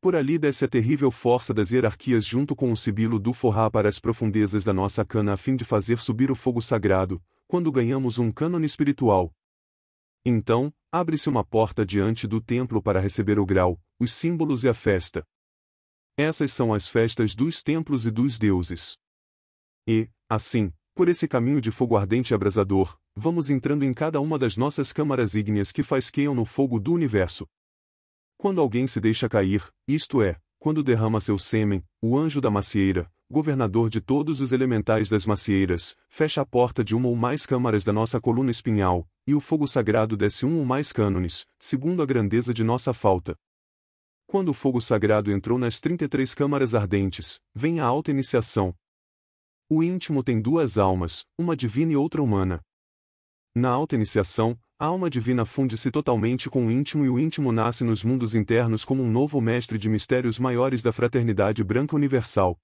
Por ali desce a terrível força das hierarquias junto com o sibilo do forrá para as profundezas da nossa cana a fim de fazer subir o fogo sagrado, quando ganhamos um cânone espiritual, então, abre-se uma porta diante do templo para receber o grau, os símbolos e a festa. Essas são as festas dos templos e dos deuses. E, assim, por esse caminho de fogo ardente e abrasador, vamos entrando em cada uma das nossas câmaras ígneas que fasqueiam no fogo do universo. Quando alguém se deixa cair, isto é, quando derrama seu sêmen, o anjo da macieira, governador de todos os elementais das macieiras, fecha a porta de uma ou mais câmaras da nossa coluna espinhal, e o fogo sagrado desce um ou mais cânones, segundo a grandeza de nossa falta. Quando o fogo sagrado entrou nas 33 câmaras ardentes, vem a alta iniciação. O íntimo tem duas almas, uma divina e outra humana. Na alta iniciação, a alma divina funde-se totalmente com o íntimo e o íntimo nasce nos mundos internos como um novo mestre de mistérios maiores da fraternidade branca universal.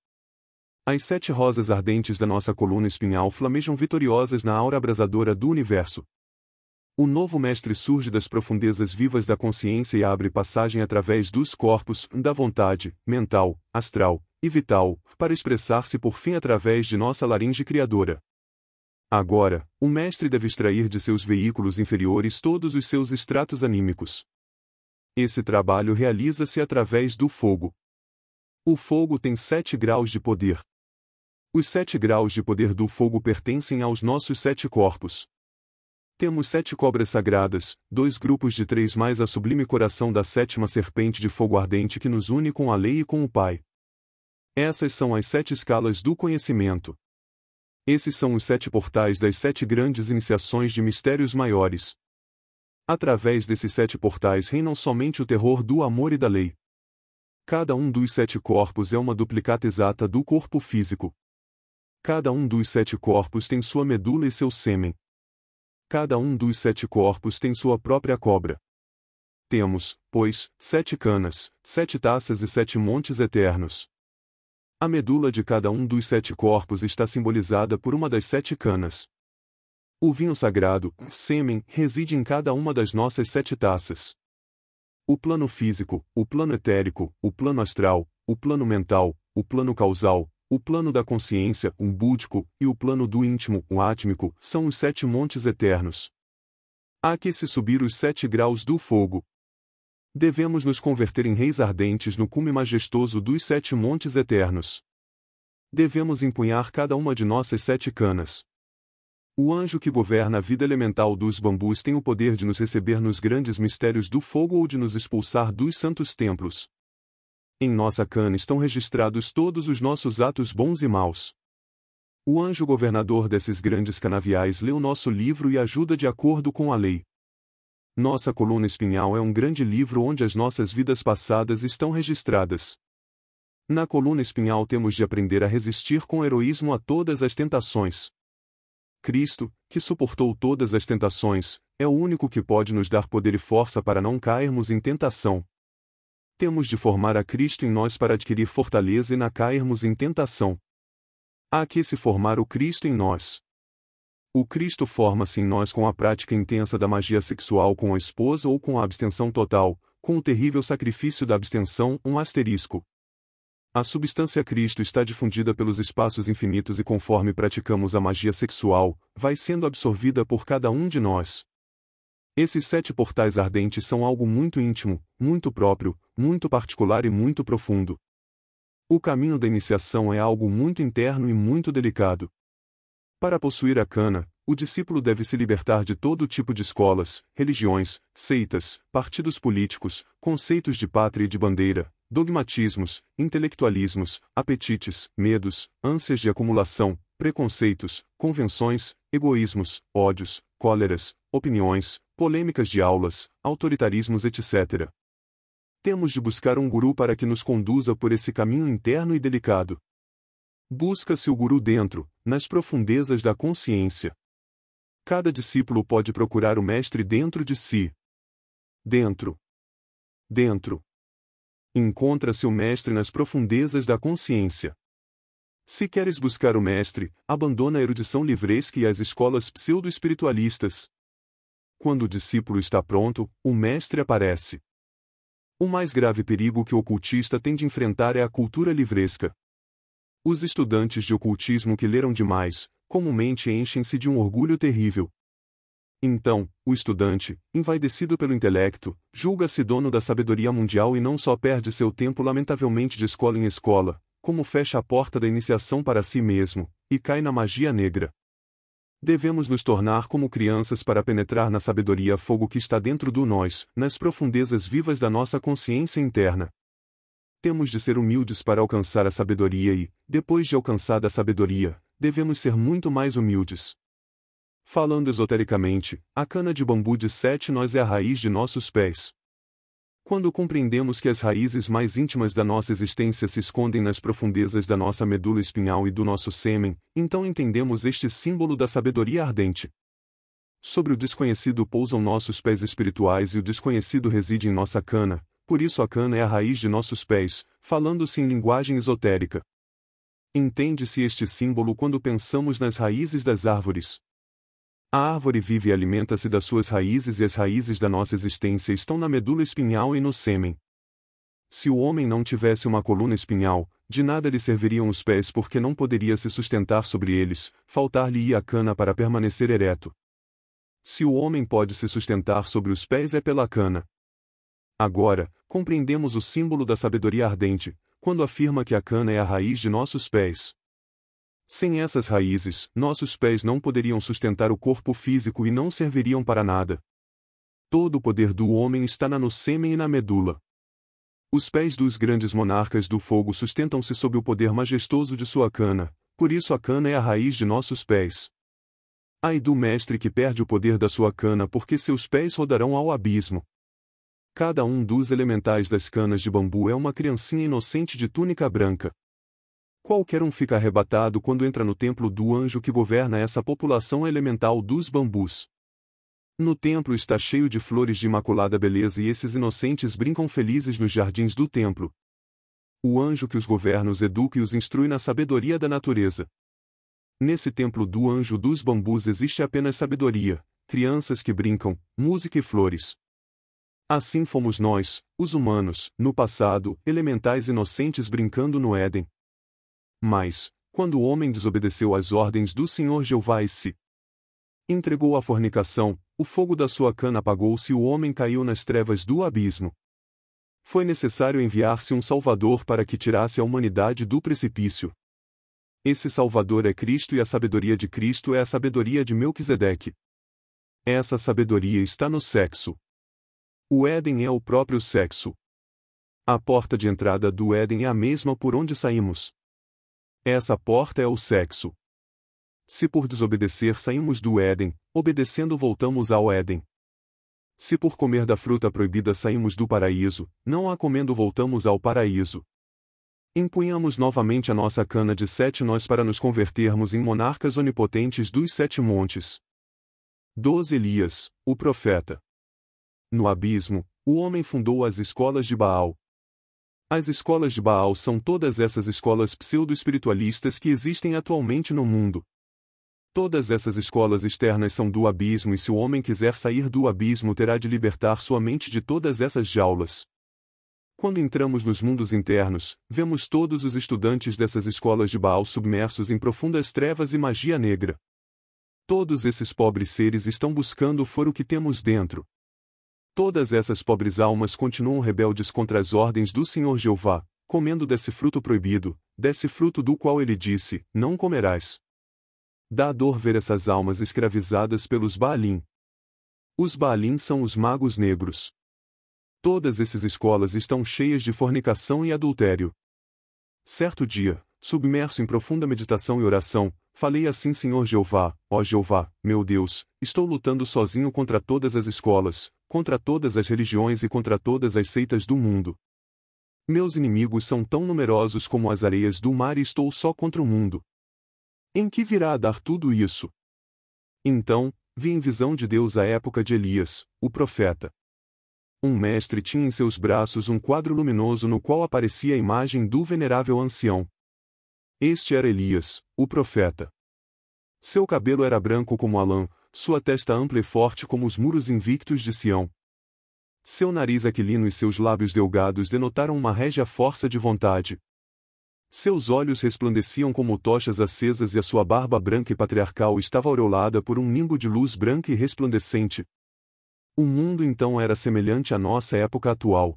As sete rosas ardentes da nossa coluna espinhal flamejam vitoriosas na aura abrasadora do universo. O novo mestre surge das profundezas vivas da consciência e abre passagem através dos corpos, da vontade, mental, astral e vital, para expressar-se por fim através de nossa laringe criadora. Agora, o mestre deve extrair de seus veículos inferiores todos os seus extratos anímicos. Esse trabalho realiza-se através do fogo. O fogo tem sete graus de poder. Os sete graus de poder do fogo pertencem aos nossos sete corpos. Temos sete cobras sagradas, dois grupos de três mais a sublime coração da sétima serpente de fogo ardente que nos une com a lei e com o Pai. Essas são as sete escalas do conhecimento. Esses são os sete portais das sete grandes iniciações de mistérios maiores. Através desses sete portais reinam somente o terror do amor e da lei. Cada um dos sete corpos é uma duplicata exata do corpo físico. Cada um dos sete corpos tem sua medula e seu sêmen. Cada um dos sete corpos tem sua própria cobra. Temos, pois, sete canas, sete taças e sete montes eternos. A medula de cada um dos sete corpos está simbolizada por uma das sete canas. O vinho sagrado, sêmen, reside em cada uma das nossas sete taças. O plano físico, o plano etérico, o plano astral, o plano mental, o plano causal, o plano da consciência, um búdico, e o plano do íntimo, um átmico, são os sete montes eternos. Há que se subir os sete graus do fogo. Devemos nos converter em reis ardentes no cume majestoso dos sete montes eternos. Devemos empunhar cada uma de nossas sete canas. O anjo que governa a vida elemental dos bambus tem o poder de nos receber nos grandes mistérios do fogo ou de nos expulsar dos santos templos. Em nossa cana estão registrados todos os nossos atos bons e maus. O anjo governador desses grandes canaviais lê o nosso livro e ajuda de acordo com a lei. Nossa coluna espinhal é um grande livro onde as nossas vidas passadas estão registradas. Na coluna espinhal temos de aprender a resistir com heroísmo a todas as tentações. Cristo, que suportou todas as tentações, é o único que pode nos dar poder e força para não cairmos em tentação temos de formar a Cristo em nós para adquirir fortaleza e não cairmos em tentação. Há que se formar o Cristo em nós. O Cristo forma-se em nós com a prática intensa da magia sexual com a esposa ou com a abstenção total, com o terrível sacrifício da abstenção, um asterisco. A substância Cristo está difundida pelos espaços infinitos e conforme praticamos a magia sexual, vai sendo absorvida por cada um de nós. Esses sete portais ardentes são algo muito íntimo, muito próprio, muito particular e muito profundo. O caminho da iniciação é algo muito interno e muito delicado. Para possuir a cana, o discípulo deve se libertar de todo tipo de escolas, religiões, seitas, partidos políticos, conceitos de pátria e de bandeira, dogmatismos, intelectualismos, apetites, medos, ânsias de acumulação, preconceitos, convenções, egoísmos, ódios, cóleras, opiniões, polêmicas de aulas, autoritarismos, etc. Temos de buscar um guru para que nos conduza por esse caminho interno e delicado. Busca-se o guru dentro, nas profundezas da consciência. Cada discípulo pode procurar o mestre dentro de si. Dentro. Dentro. Encontra-se o mestre nas profundezas da consciência. Se queres buscar o mestre, abandona a erudição livresca e as escolas pseudo-espiritualistas. Quando o discípulo está pronto, o mestre aparece. O mais grave perigo que o ocultista tem de enfrentar é a cultura livresca. Os estudantes de ocultismo que leram demais, comumente enchem-se de um orgulho terrível. Então, o estudante, envaidecido pelo intelecto, julga-se dono da sabedoria mundial e não só perde seu tempo lamentavelmente de escola em escola, como fecha a porta da iniciação para si mesmo, e cai na magia negra. Devemos nos tornar como crianças para penetrar na sabedoria fogo que está dentro do nós, nas profundezas vivas da nossa consciência interna. Temos de ser humildes para alcançar a sabedoria e, depois de alcançada a sabedoria, devemos ser muito mais humildes. Falando esotericamente, a cana de bambu de sete nós é a raiz de nossos pés. Quando compreendemos que as raízes mais íntimas da nossa existência se escondem nas profundezas da nossa medula espinhal e do nosso sêmen, então entendemos este símbolo da sabedoria ardente. Sobre o desconhecido pousam nossos pés espirituais e o desconhecido reside em nossa cana, por isso a cana é a raiz de nossos pés, falando-se em linguagem esotérica. Entende-se este símbolo quando pensamos nas raízes das árvores. A árvore vive e alimenta-se das suas raízes e as raízes da nossa existência estão na medula espinhal e no sêmen. Se o homem não tivesse uma coluna espinhal, de nada lhe serviriam os pés porque não poderia se sustentar sobre eles, faltar-lhe-ia a cana para permanecer ereto. Se o homem pode se sustentar sobre os pés é pela cana. Agora, compreendemos o símbolo da sabedoria ardente, quando afirma que a cana é a raiz de nossos pés. Sem essas raízes, nossos pés não poderiam sustentar o corpo físico e não serviriam para nada. Todo o poder do homem está na no sêmen e na medula. Os pés dos grandes monarcas do fogo sustentam-se sob o poder majestoso de sua cana, por isso a cana é a raiz de nossos pés. Ai do mestre que perde o poder da sua cana porque seus pés rodarão ao abismo. Cada um dos elementais das canas de bambu é uma criancinha inocente de túnica branca. Qualquer um fica arrebatado quando entra no templo do anjo que governa essa população elemental dos bambus. No templo está cheio de flores de imaculada beleza e esses inocentes brincam felizes nos jardins do templo. O anjo que os governa os educa e os instrui na sabedoria da natureza. Nesse templo do anjo dos bambus existe apenas sabedoria, crianças que brincam, música e flores. Assim fomos nós, os humanos, no passado, elementais inocentes brincando no Éden. Mas, quando o homem desobedeceu às ordens do Senhor Jeová e se entregou à fornicação, o fogo da sua cana apagou-se e o homem caiu nas trevas do abismo. Foi necessário enviar-se um Salvador para que tirasse a humanidade do precipício. Esse Salvador é Cristo e a sabedoria de Cristo é a sabedoria de Melquisedeque. Essa sabedoria está no sexo. O Éden é o próprio sexo. A porta de entrada do Éden é a mesma por onde saímos. Essa porta é o sexo. Se por desobedecer saímos do Éden, obedecendo voltamos ao Éden. Se por comer da fruta proibida saímos do paraíso, não a comendo voltamos ao paraíso. Empunhamos novamente a nossa cana de sete nós para nos convertermos em monarcas onipotentes dos sete montes. 12 Elias, o profeta. No abismo, o homem fundou as escolas de Baal, as escolas de Baal são todas essas escolas pseudo-espiritualistas que existem atualmente no mundo. Todas essas escolas externas são do abismo e se o homem quiser sair do abismo terá de libertar sua mente de todas essas jaulas. Quando entramos nos mundos internos, vemos todos os estudantes dessas escolas de Baal submersos em profundas trevas e magia negra. Todos esses pobres seres estão buscando o o que temos dentro. Todas essas pobres almas continuam rebeldes contra as ordens do Senhor Jeová, comendo desse fruto proibido, desse fruto do qual ele disse: Não comerás. Dá dor ver essas almas escravizadas pelos Baalim. Os Baalim são os magos negros. Todas essas escolas estão cheias de fornicação e adultério. Certo dia, submerso em profunda meditação e oração, falei assim: Senhor Jeová, ó Jeová, meu Deus, estou lutando sozinho contra todas as escolas, contra todas as religiões e contra todas as seitas do mundo. Meus inimigos são tão numerosos como as areias do mar e estou só contra o mundo. Em que virá a dar tudo isso? Então, vi em visão de Deus a época de Elias, o profeta. Um mestre tinha em seus braços um quadro luminoso no qual aparecia a imagem do venerável ancião. Este era Elias, o profeta. Seu cabelo era branco como a lã, sua testa ampla e forte como os muros invictos de Sião. Seu nariz aquilino e seus lábios delgados denotaram uma régia força de vontade. Seus olhos resplandeciam como tochas acesas e a sua barba branca e patriarcal estava aureolada por um nimbo de luz branca e resplandecente. O mundo então era semelhante à nossa época atual.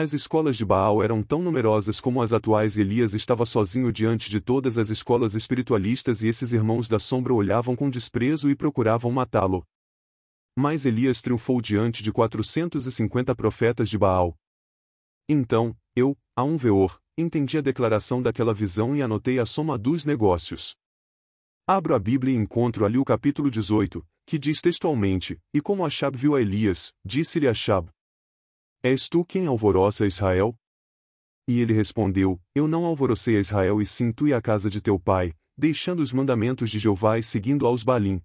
As escolas de Baal eram tão numerosas como as atuais Elias estava sozinho diante de todas as escolas espiritualistas e esses irmãos da sombra olhavam com desprezo e procuravam matá-lo. Mas Elias triunfou diante de 450 profetas de Baal. Então, eu, a um veor, entendi a declaração daquela visão e anotei a soma dos negócios. Abro a Bíblia e encontro ali o capítulo 18, que diz textualmente: E como Achab viu a Elias, disse-lhe Achab: És tu quem alvoroça Israel? E ele respondeu: Eu não alvorocei a Israel e sim tu e a casa de teu pai, deixando os mandamentos de Jeová e seguindo aos Balim.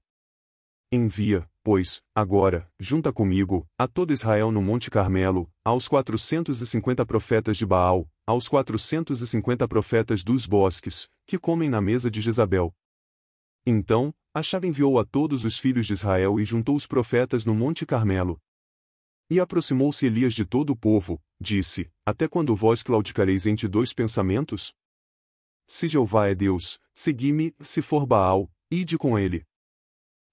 Envia, pois, agora, junta comigo, a todo Israel no Monte Carmelo, aos quatrocentos e cinquenta profetas de Baal, aos quatrocentos e cinquenta profetas dos bosques, que comem na mesa de Jezabel. Então, Achab enviou a todos os filhos de Israel e juntou os profetas no Monte Carmelo. E aproximou-se Elias de todo o povo, disse: Até quando vós claudicareis entre dois pensamentos? Se Jeová é Deus, segui-me, se for Baal, ide com ele.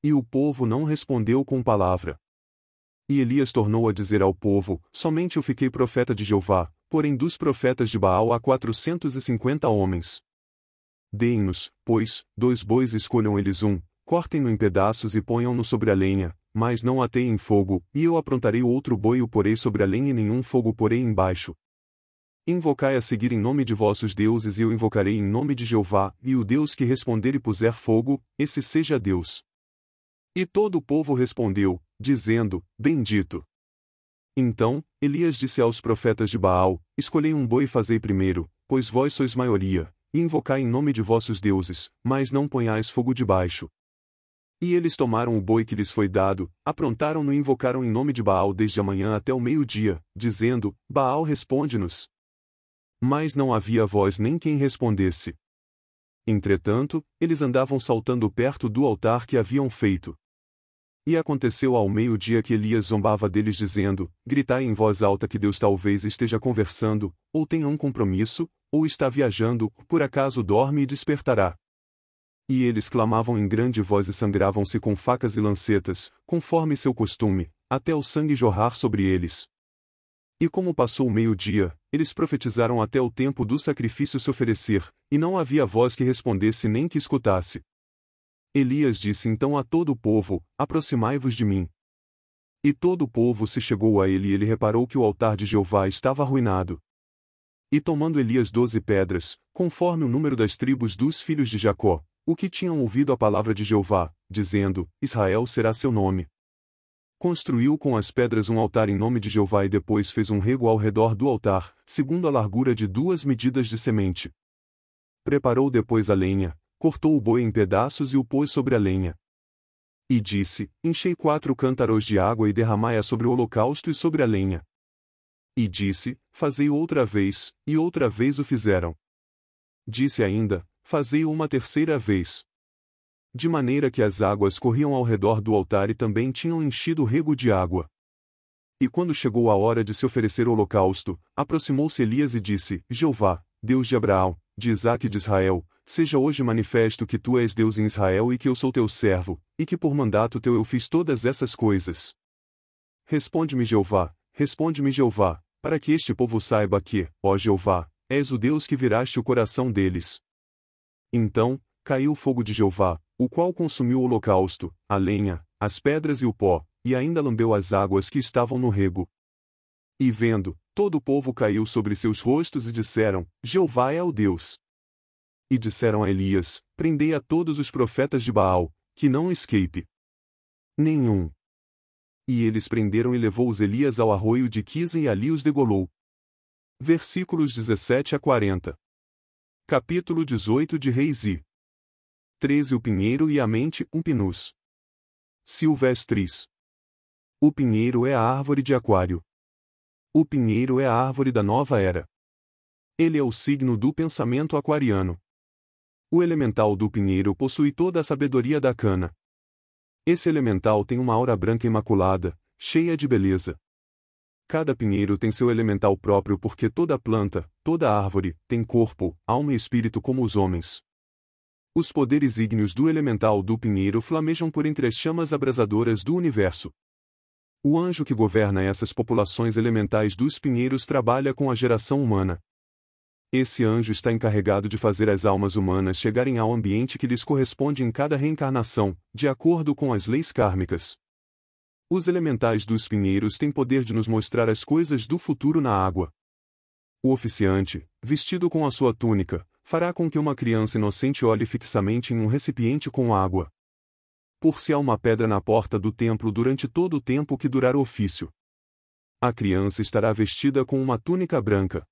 E o povo não respondeu com palavra. E Elias tornou a dizer ao povo: Somente eu fiquei profeta de Jeová, porém dos profetas de Baal há quatrocentos e cinquenta homens. Deem-nos, pois, dois bois e escolham eles um, cortem-no em pedaços e ponham-no sobre a lenha, mas não atei em fogo, e eu aprontarei outro boi e o porei sobre a lenha e nenhum fogo porei embaixo. Invocai a seguir em nome de vossos deuses e eu invocarei em nome de Jeová, e o Deus que responder e puser fogo, esse seja Deus. E todo o povo respondeu, dizendo, Bendito. Então, Elias disse aos profetas de Baal, Escolhei um boi e fazei primeiro, pois vós sois maioria, e invocai em nome de vossos deuses, mas não ponhais fogo debaixo. E eles tomaram o boi que lhes foi dado, aprontaram-no e invocaram em nome de Baal desde a manhã até o meio-dia, dizendo: Baal responde-nos. Mas não havia voz nem quem respondesse. Entretanto, eles andavam saltando perto do altar que haviam feito. E aconteceu ao meio-dia que Elias zombava deles, dizendo: Gritai em voz alta que Deus talvez esteja conversando, ou tenha um compromisso, ou está viajando, por acaso dorme e despertará. E eles clamavam em grande voz e sangravam-se com facas e lancetas, conforme seu costume, até o sangue jorrar sobre eles. E como passou o meio-dia, eles profetizaram até o tempo do sacrifício se oferecer, e não havia voz que respondesse nem que escutasse. Elias disse então a todo o povo: Aproximai-vos de mim. E todo o povo se chegou a ele e ele reparou que o altar de Jeová estava arruinado. E tomando Elias doze pedras, conforme o número das tribos dos filhos de Jacó, o que tinham ouvido a palavra de Jeová, dizendo: Israel será seu nome. Construiu com as pedras um altar em nome de Jeová e depois fez um rego ao redor do altar, segundo a largura de duas medidas de semente. Preparou depois a lenha, cortou o boi em pedaços e o pôs sobre a lenha. E disse: Enchei quatro cântaros de água e derramai-a sobre o holocausto e sobre a lenha. E disse: Fazei outra vez, e outra vez o fizeram. Disse ainda: fazei uma terceira vez. De maneira que as águas corriam ao redor do altar e também tinham enchido o rego de água. E quando chegou a hora de se oferecer holocausto, aproximou-se Elias e disse: Jeová, Deus de Abraão, de Isaac e de Israel, seja hoje manifesto que tu és Deus em Israel e que eu sou teu servo, e que por mandato teu eu fiz todas essas coisas. Responde-me, Jeová, responde-me, Jeová, para que este povo saiba que, ó Jeová, és o Deus que viraste o coração deles. Então, caiu o fogo de Jeová, o qual consumiu o holocausto, a lenha, as pedras e o pó, e ainda lambeu as águas que estavam no rego. E vendo, todo o povo caiu sobre seus rostos e disseram: Jeová é o Deus. E disseram a Elias: Prendei a todos os profetas de Baal, que não escape. Nenhum. E eles prenderam e levou-os Elias ao arroio de Quisa e ali os degolou. Versículos 17 a 40 Capítulo 18 de Reis I. 13 O pinheiro e a mente, um pinus. Silvestris. O pinheiro é a árvore de aquário. O pinheiro é a árvore da nova era. Ele é o signo do pensamento aquariano. O elemental do pinheiro possui toda a sabedoria da cana. Esse elemental tem uma aura branca imaculada, cheia de beleza. Cada pinheiro tem seu elemental próprio porque toda planta, toda árvore, tem corpo, alma e espírito como os homens. Os poderes ígneos do elemental do pinheiro flamejam por entre as chamas abrasadoras do universo. O anjo que governa essas populações elementais dos pinheiros trabalha com a geração humana. Esse anjo está encarregado de fazer as almas humanas chegarem ao ambiente que lhes corresponde em cada reencarnação, de acordo com as leis kármicas. Os elementais dos pinheiros têm poder de nos mostrar as coisas do futuro na água. O oficiante, vestido com a sua túnica, fará com que uma criança inocente olhe fixamente em um recipiente com água. por se há uma pedra na porta do templo durante todo o tempo que durar o ofício. A criança estará vestida com uma túnica branca.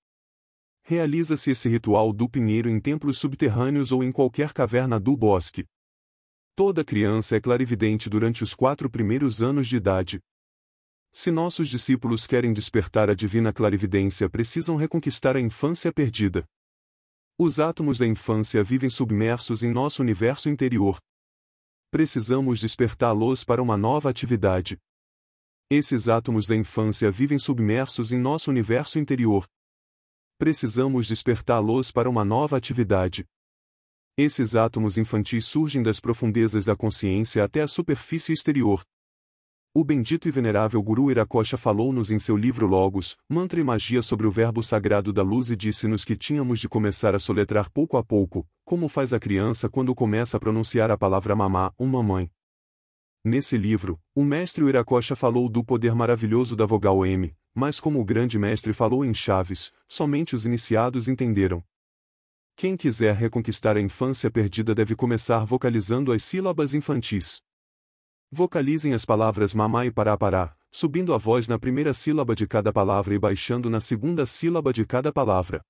Realiza-se esse ritual do pinheiro em templos subterrâneos ou em qualquer caverna do bosque. Toda criança é clarividente durante os quatro primeiros anos de idade. Se nossos discípulos querem despertar a divina clarividência, precisam reconquistar a infância perdida. Os átomos da infância vivem submersos em nosso universo interior. Precisamos despertá-los para uma nova atividade. Esses átomos da infância vivem submersos em nosso universo interior. Precisamos despertá-los para uma nova atividade. Esses átomos infantis surgem das profundezas da consciência até a superfície exterior. O bendito e venerável Guru Iracocha falou-nos em seu livro Logos, Mantra e Magia sobre o verbo sagrado da luz e disse-nos que tínhamos de começar a soletrar pouco a pouco, como faz a criança quando começa a pronunciar a palavra mamá ou mamãe. Nesse livro, o mestre Iracocha falou do poder maravilhoso da vogal M, mas como o grande mestre falou em Chaves, somente os iniciados entenderam. Quem quiser reconquistar a infância perdida deve começar vocalizando as sílabas infantis. Vocalizem as palavras mamá e pará pará, subindo a voz na primeira sílaba de cada palavra e baixando na segunda sílaba de cada palavra.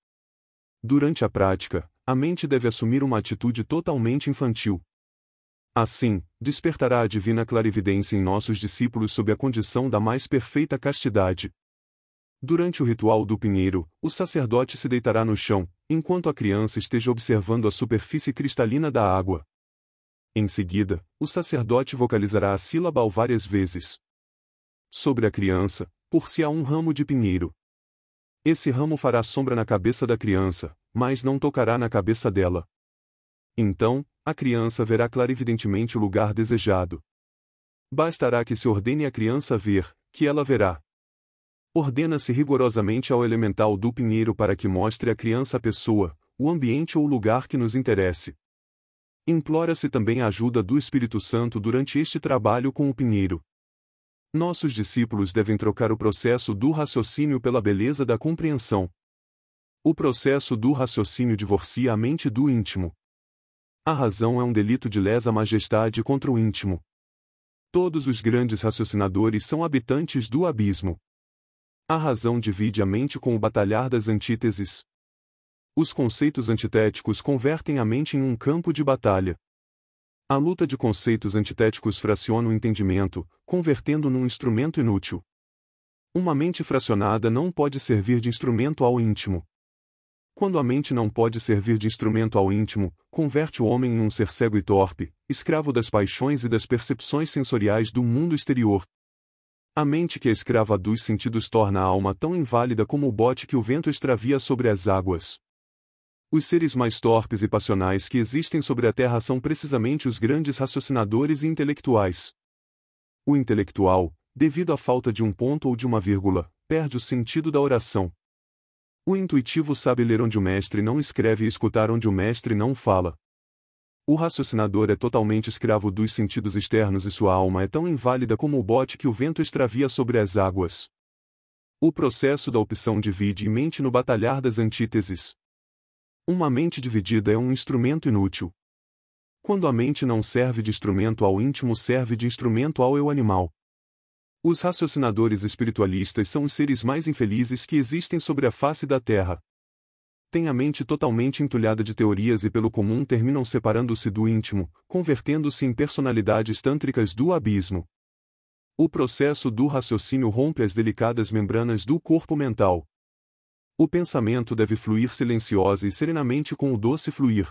Durante a prática, a mente deve assumir uma atitude totalmente infantil. Assim, despertará a divina clarividência em nossos discípulos sob a condição da mais perfeita castidade. Durante o ritual do pinheiro, o sacerdote se deitará no chão, enquanto a criança esteja observando a superfície cristalina da água. Em seguida, o sacerdote vocalizará a sílaba várias vezes. Sobre a criança, por-se há um ramo de pinheiro. Esse ramo fará sombra na cabeça da criança, mas não tocará na cabeça dela. Então, a criança verá clarividentemente o lugar desejado. Bastará que se ordene a criança ver, que ela verá. Ordena-se rigorosamente ao elemental do pinheiro para que mostre à criança a pessoa, o ambiente ou lugar que nos interesse. Implora-se também a ajuda do Espírito Santo durante este trabalho com o pinheiro. Nossos discípulos devem trocar o processo do raciocínio pela beleza da compreensão. O processo do raciocínio divorcia a mente do íntimo. A razão é um delito de lesa majestade contra o íntimo. Todos os grandes raciocinadores são habitantes do abismo. A razão divide a mente com o batalhar das antíteses. Os conceitos antitéticos convertem a mente em um campo de batalha. A luta de conceitos antitéticos fraciona o entendimento, convertendo num instrumento inútil. Uma mente fracionada não pode servir de instrumento ao íntimo. Quando a mente não pode servir de instrumento ao íntimo, converte o homem em um ser cego e torpe, escravo das paixões e das percepções sensoriais do mundo exterior, a mente que é escrava dos sentidos torna a alma tão inválida como o bote que o vento extravia sobre as águas. Os seres mais torpes e passionais que existem sobre a Terra são precisamente os grandes raciocinadores e intelectuais. O intelectual, devido à falta de um ponto ou de uma vírgula, perde o sentido da oração. O intuitivo sabe ler onde o mestre não escreve e escutar onde o mestre não fala. O raciocinador é totalmente escravo dos sentidos externos e sua alma é tão inválida como o bote que o vento extravia sobre as águas. O processo da opção divide e mente no batalhar das antíteses. Uma mente dividida é um instrumento inútil. Quando a mente não serve de instrumento ao íntimo, serve de instrumento ao eu animal. Os raciocinadores espiritualistas são os seres mais infelizes que existem sobre a face da Terra. Tem a mente totalmente entulhada de teorias e pelo comum terminam separando-se do íntimo, convertendo-se em personalidades tântricas do abismo. O processo do raciocínio rompe as delicadas membranas do corpo mental. O pensamento deve fluir silenciosa e serenamente com o doce fluir.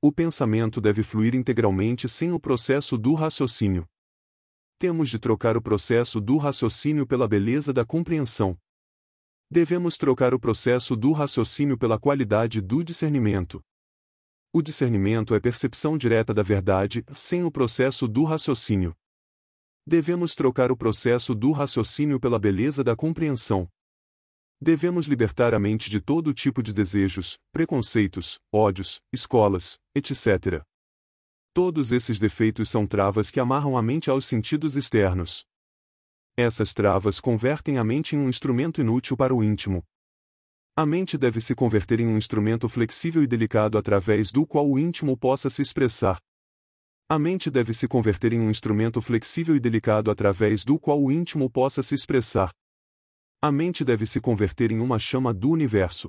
O pensamento deve fluir integralmente sem o processo do raciocínio. Temos de trocar o processo do raciocínio pela beleza da compreensão. Devemos trocar o processo do raciocínio pela qualidade do discernimento. O discernimento é percepção direta da verdade, sem o processo do raciocínio. Devemos trocar o processo do raciocínio pela beleza da compreensão. Devemos libertar a mente de todo tipo de desejos, preconceitos, ódios, escolas, etc. Todos esses defeitos são travas que amarram a mente aos sentidos externos. Essas travas convertem a mente em um instrumento inútil para o íntimo. A mente deve se converter em um instrumento flexível e delicado através do qual o íntimo possa se expressar. A mente deve se converter em um instrumento flexível e delicado através do qual o íntimo possa se expressar. A mente deve se converter em uma chama do universo.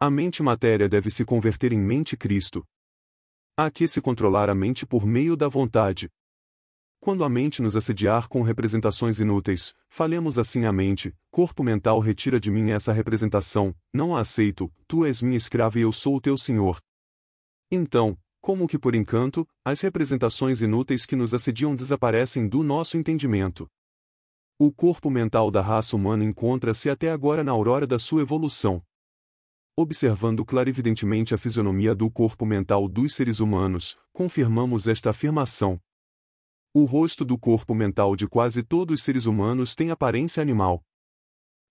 A mente matéria deve se converter em mente Cristo. Há que se controlar a mente por meio da vontade, quando a mente nos assediar com representações inúteis, falhamos assim a mente, corpo mental retira de mim essa representação, não a aceito, tu és minha escrava e eu sou o teu senhor. Então, como que por encanto, as representações inúteis que nos assediam desaparecem do nosso entendimento. O corpo mental da raça humana encontra-se até agora na aurora da sua evolução. Observando clarividentemente a fisionomia do corpo mental dos seres humanos, confirmamos esta afirmação. O rosto do corpo mental de quase todos os seres humanos tem aparência animal.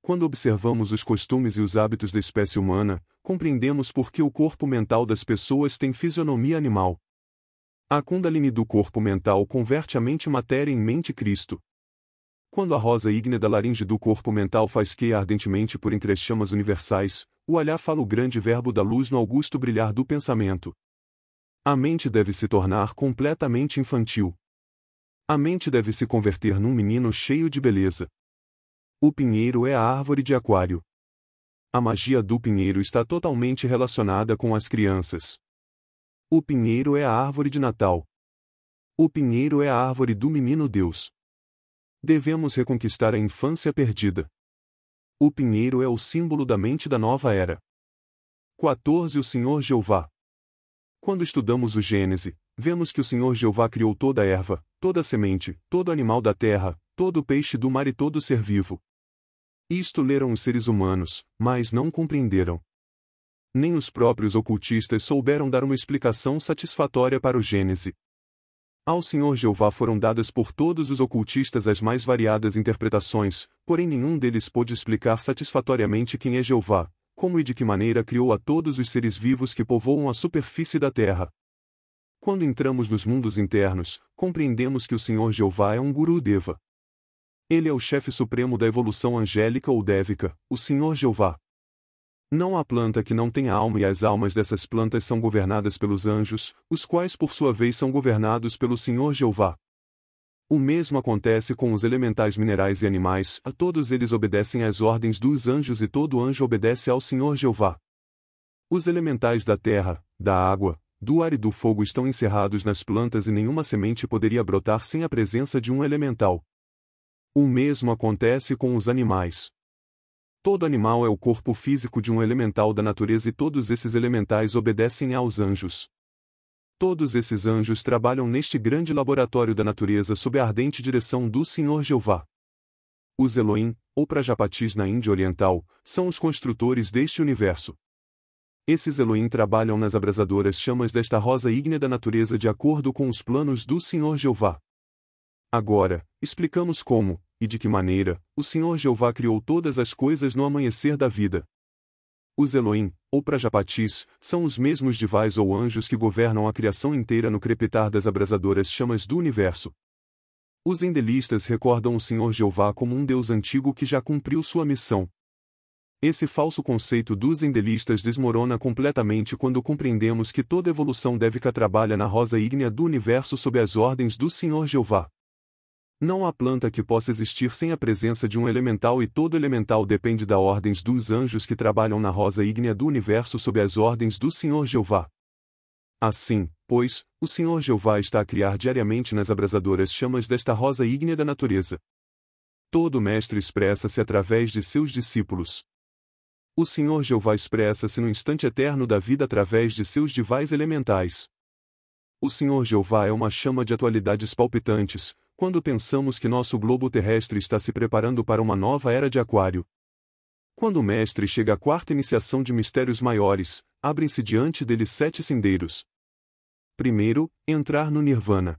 Quando observamos os costumes e os hábitos da espécie humana, compreendemos por que o corpo mental das pessoas tem fisionomia animal. A Kundalini do corpo mental converte a mente matéria em mente Cristo. Quando a rosa ígnea da laringe do corpo mental faz que ardentemente por entre as chamas universais, o olhar fala o grande verbo da luz no augusto brilhar do pensamento. A mente deve se tornar completamente infantil a mente deve se converter num menino cheio de beleza. O pinheiro é a árvore de aquário. A magia do pinheiro está totalmente relacionada com as crianças. O pinheiro é a árvore de Natal. O pinheiro é a árvore do menino Deus. Devemos reconquistar a infância perdida. O pinheiro é o símbolo da mente da nova era. 14 O Senhor Jeová. Quando estudamos o Gênese, vemos que o Senhor Jeová criou toda a erva, toda semente, todo animal da terra, todo peixe do mar e todo ser vivo. Isto leram os seres humanos, mas não compreenderam. Nem os próprios ocultistas souberam dar uma explicação satisfatória para o Gênese. Ao Senhor Jeová foram dadas por todos os ocultistas as mais variadas interpretações, porém nenhum deles pôde explicar satisfatoriamente quem é Jeová, como e de que maneira criou a todos os seres vivos que povoam a superfície da terra. Quando entramos nos mundos internos, compreendemos que o Senhor Jeová é um Guru Deva. Ele é o chefe supremo da evolução angélica ou dévica, o Senhor Jeová. Não há planta que não tenha alma e as almas dessas plantas são governadas pelos anjos, os quais por sua vez são governados pelo Senhor Jeová. O mesmo acontece com os elementais minerais e animais, a todos eles obedecem às ordens dos anjos e todo anjo obedece ao Senhor Jeová. Os elementais da terra, da água, do ar e do fogo estão encerrados nas plantas e nenhuma semente poderia brotar sem a presença de um elemental. O mesmo acontece com os animais. Todo animal é o corpo físico de um elemental da natureza e todos esses elementais obedecem aos anjos. Todos esses anjos trabalham neste grande laboratório da natureza sob a ardente direção do Senhor Jeová. Os Elohim, ou Prajapatis na Índia Oriental, são os construtores deste universo. Esses Elohim trabalham nas abrasadoras chamas desta rosa ígnea da natureza de acordo com os planos do Senhor Jeová. Agora, explicamos como, e de que maneira, o Senhor Jeová criou todas as coisas no amanhecer da vida. Os Elohim, ou Prajapatis, são os mesmos divais ou anjos que governam a criação inteira no crepitar das abrasadoras chamas do universo. Os endelistas recordam o Senhor Jeová como um Deus antigo que já cumpriu sua missão, esse falso conceito dos endelistas desmorona completamente quando compreendemos que toda evolução dévica trabalha na rosa ígnea do universo sob as ordens do Senhor Jeová. Não há planta que possa existir sem a presença de um elemental e todo elemental depende da ordens dos anjos que trabalham na rosa ígnea do universo sob as ordens do Senhor Jeová. Assim, pois, o Senhor Jeová está a criar diariamente nas abrasadoras chamas desta rosa ígnea da natureza. Todo mestre expressa-se através de seus discípulos. O Senhor Jeová expressa-se no instante eterno da vida através de seus divais elementais. O Senhor Jeová é uma chama de atualidades palpitantes, quando pensamos que nosso globo terrestre está se preparando para uma nova era de Aquário. Quando o Mestre chega à quarta iniciação de mistérios maiores, abrem-se diante dele sete sendeiros. Primeiro, entrar no Nirvana.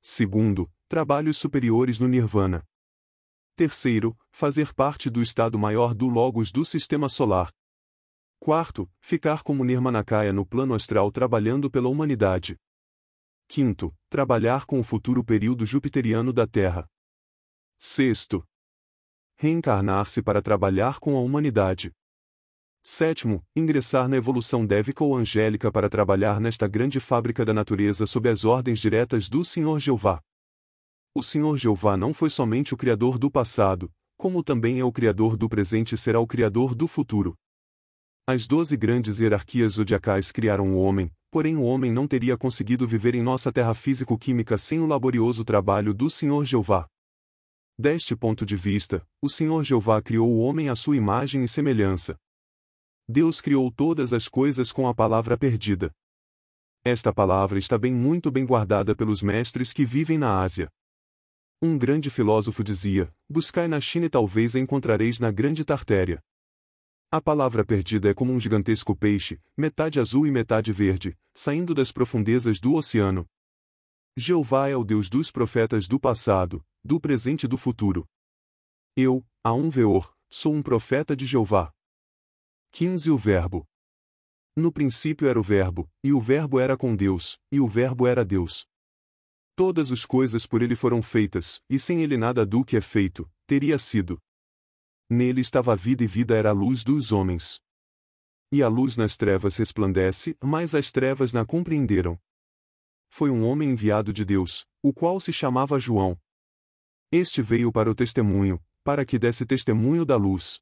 Segundo, trabalhos superiores no Nirvana. Terceiro, fazer parte do Estado Maior do Logos do Sistema Solar. Quarto, ficar como Nirmanakaya no plano astral trabalhando pela humanidade. Quinto, trabalhar com o futuro período jupiteriano da Terra. Sexto, reencarnar-se para trabalhar com a humanidade. Sétimo, ingressar na evolução dévica ou angélica para trabalhar nesta grande fábrica da natureza sob as ordens diretas do Senhor Jeová. O Senhor Jeová não foi somente o Criador do passado, como também é o Criador do presente e será o Criador do futuro. As doze grandes hierarquias zodiacais criaram o homem, porém o homem não teria conseguido viver em nossa terra físico-química sem o laborioso trabalho do Senhor Jeová. Deste ponto de vista, o Senhor Jeová criou o homem à sua imagem e semelhança. Deus criou todas as coisas com a palavra perdida. Esta palavra está bem muito bem guardada pelos mestres que vivem na Ásia. Um grande filósofo dizia: Buscai na China e talvez a encontrareis na Grande Tartéria. A palavra perdida é como um gigantesco peixe, metade azul e metade verde, saindo das profundezas do oceano. Jeová é o Deus dos profetas do passado, do presente e do futuro. Eu, a um veor, sou um profeta de Jeová. 15 O Verbo. No princípio era o Verbo, e o Verbo era com Deus, e o Verbo era Deus. Todas as coisas por ele foram feitas, e sem ele nada do que é feito, teria sido. Nele estava a vida e vida era a luz dos homens. E a luz nas trevas resplandece, mas as trevas não compreenderam. Foi um homem enviado de Deus, o qual se chamava João. Este veio para o testemunho, para que desse testemunho da luz.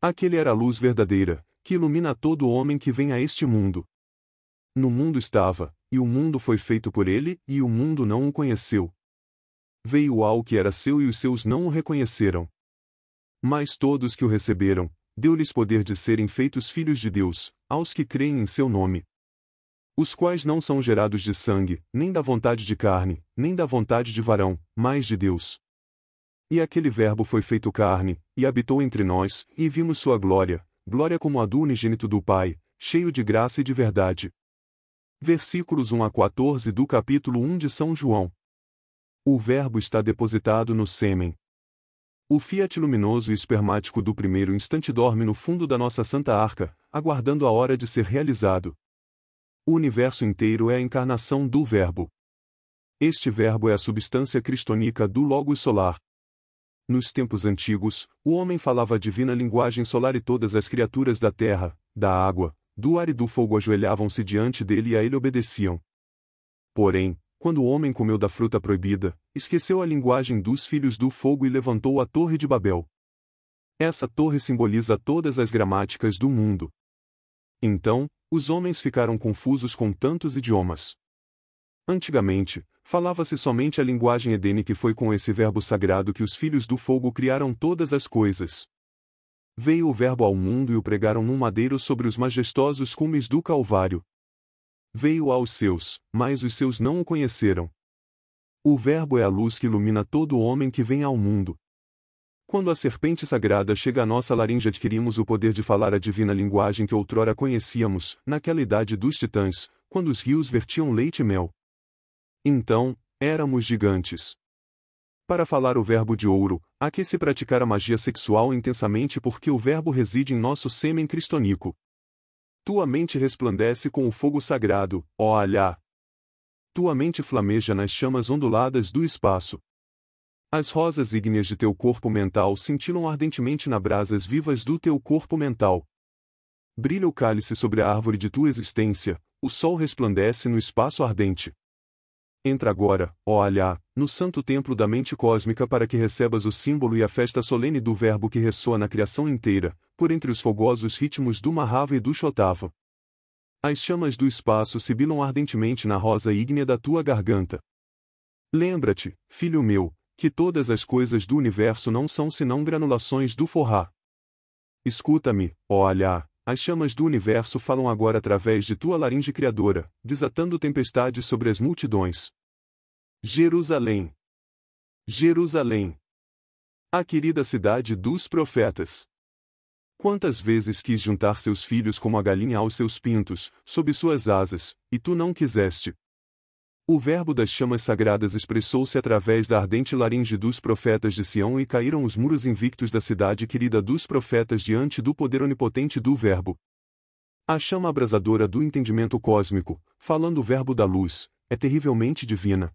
Aquele era a luz verdadeira, que ilumina todo homem que vem a este mundo. No mundo estava, e o mundo foi feito por ele, e o mundo não o conheceu. Veio ao que era seu e os seus não o reconheceram. Mas todos que o receberam, deu-lhes poder de serem feitos filhos de Deus, aos que creem em seu nome. Os quais não são gerados de sangue, nem da vontade de carne, nem da vontade de varão, mas de Deus. E aquele Verbo foi feito carne, e habitou entre nós, e vimos sua glória, glória como a do unigênito do Pai, cheio de graça e de verdade versículos 1 a 14 do capítulo 1 de São João. O Verbo está depositado no sêmen. O fiat luminoso e espermático do primeiro instante dorme no fundo da nossa santa arca, aguardando a hora de ser realizado. O universo inteiro é a encarnação do Verbo. Este Verbo é a substância cristônica do Logos solar. Nos tempos antigos, o homem falava a divina linguagem solar e todas as criaturas da terra, da água, do ar e do fogo ajoelhavam-se diante dele e a ele obedeciam. Porém, quando o homem comeu da fruta proibida, esqueceu a linguagem dos filhos do fogo e levantou a Torre de Babel. Essa torre simboliza todas as gramáticas do mundo. Então, os homens ficaram confusos com tantos idiomas. Antigamente, falava-se somente a linguagem edênica e foi com esse verbo sagrado que os filhos do fogo criaram todas as coisas. Veio o Verbo ao mundo e o pregaram num madeiro sobre os majestosos cumes do Calvário. Veio aos seus, mas os seus não o conheceram. O Verbo é a luz que ilumina todo homem que vem ao mundo. Quando a serpente sagrada chega à nossa laringe, adquirimos o poder de falar a divina linguagem que outrora conhecíamos, naquela idade dos titãs, quando os rios vertiam leite e mel. Então, éramos gigantes. Para falar o verbo de ouro, há que se praticar a magia sexual intensamente porque o verbo reside em nosso sêmen cristonico. Tua mente resplandece com o fogo sagrado, ó Alhá. Tua mente flameja nas chamas onduladas do espaço. As rosas ígneas de teu corpo mental cintilam ardentemente na brasas vivas do teu corpo mental. Brilha o cálice sobre a árvore de tua existência, o sol resplandece no espaço ardente. Entra agora, ó Alá, no santo templo da mente cósmica para que recebas o símbolo e a festa solene do verbo que ressoa na criação inteira, por entre os fogosos ritmos do Mahava e do Shotava. As chamas do espaço sibilam ardentemente na rosa ígnea da tua garganta. Lembra-te, filho meu, que todas as coisas do universo não são senão granulações do forrá. Escuta-me, ó Alá. As chamas do universo falam agora através de tua laringe criadora, desatando tempestades sobre as multidões. Jerusalém. Jerusalém. A querida cidade dos profetas. Quantas vezes quis juntar seus filhos como a galinha aos seus pintos, sob suas asas, e tu não quiseste, o verbo das chamas sagradas expressou-se através da ardente laringe dos profetas de Sião e caíram os muros invictos da cidade querida dos profetas diante do poder onipotente do Verbo. A chama abrasadora do entendimento cósmico, falando o Verbo da luz, é terrivelmente divina.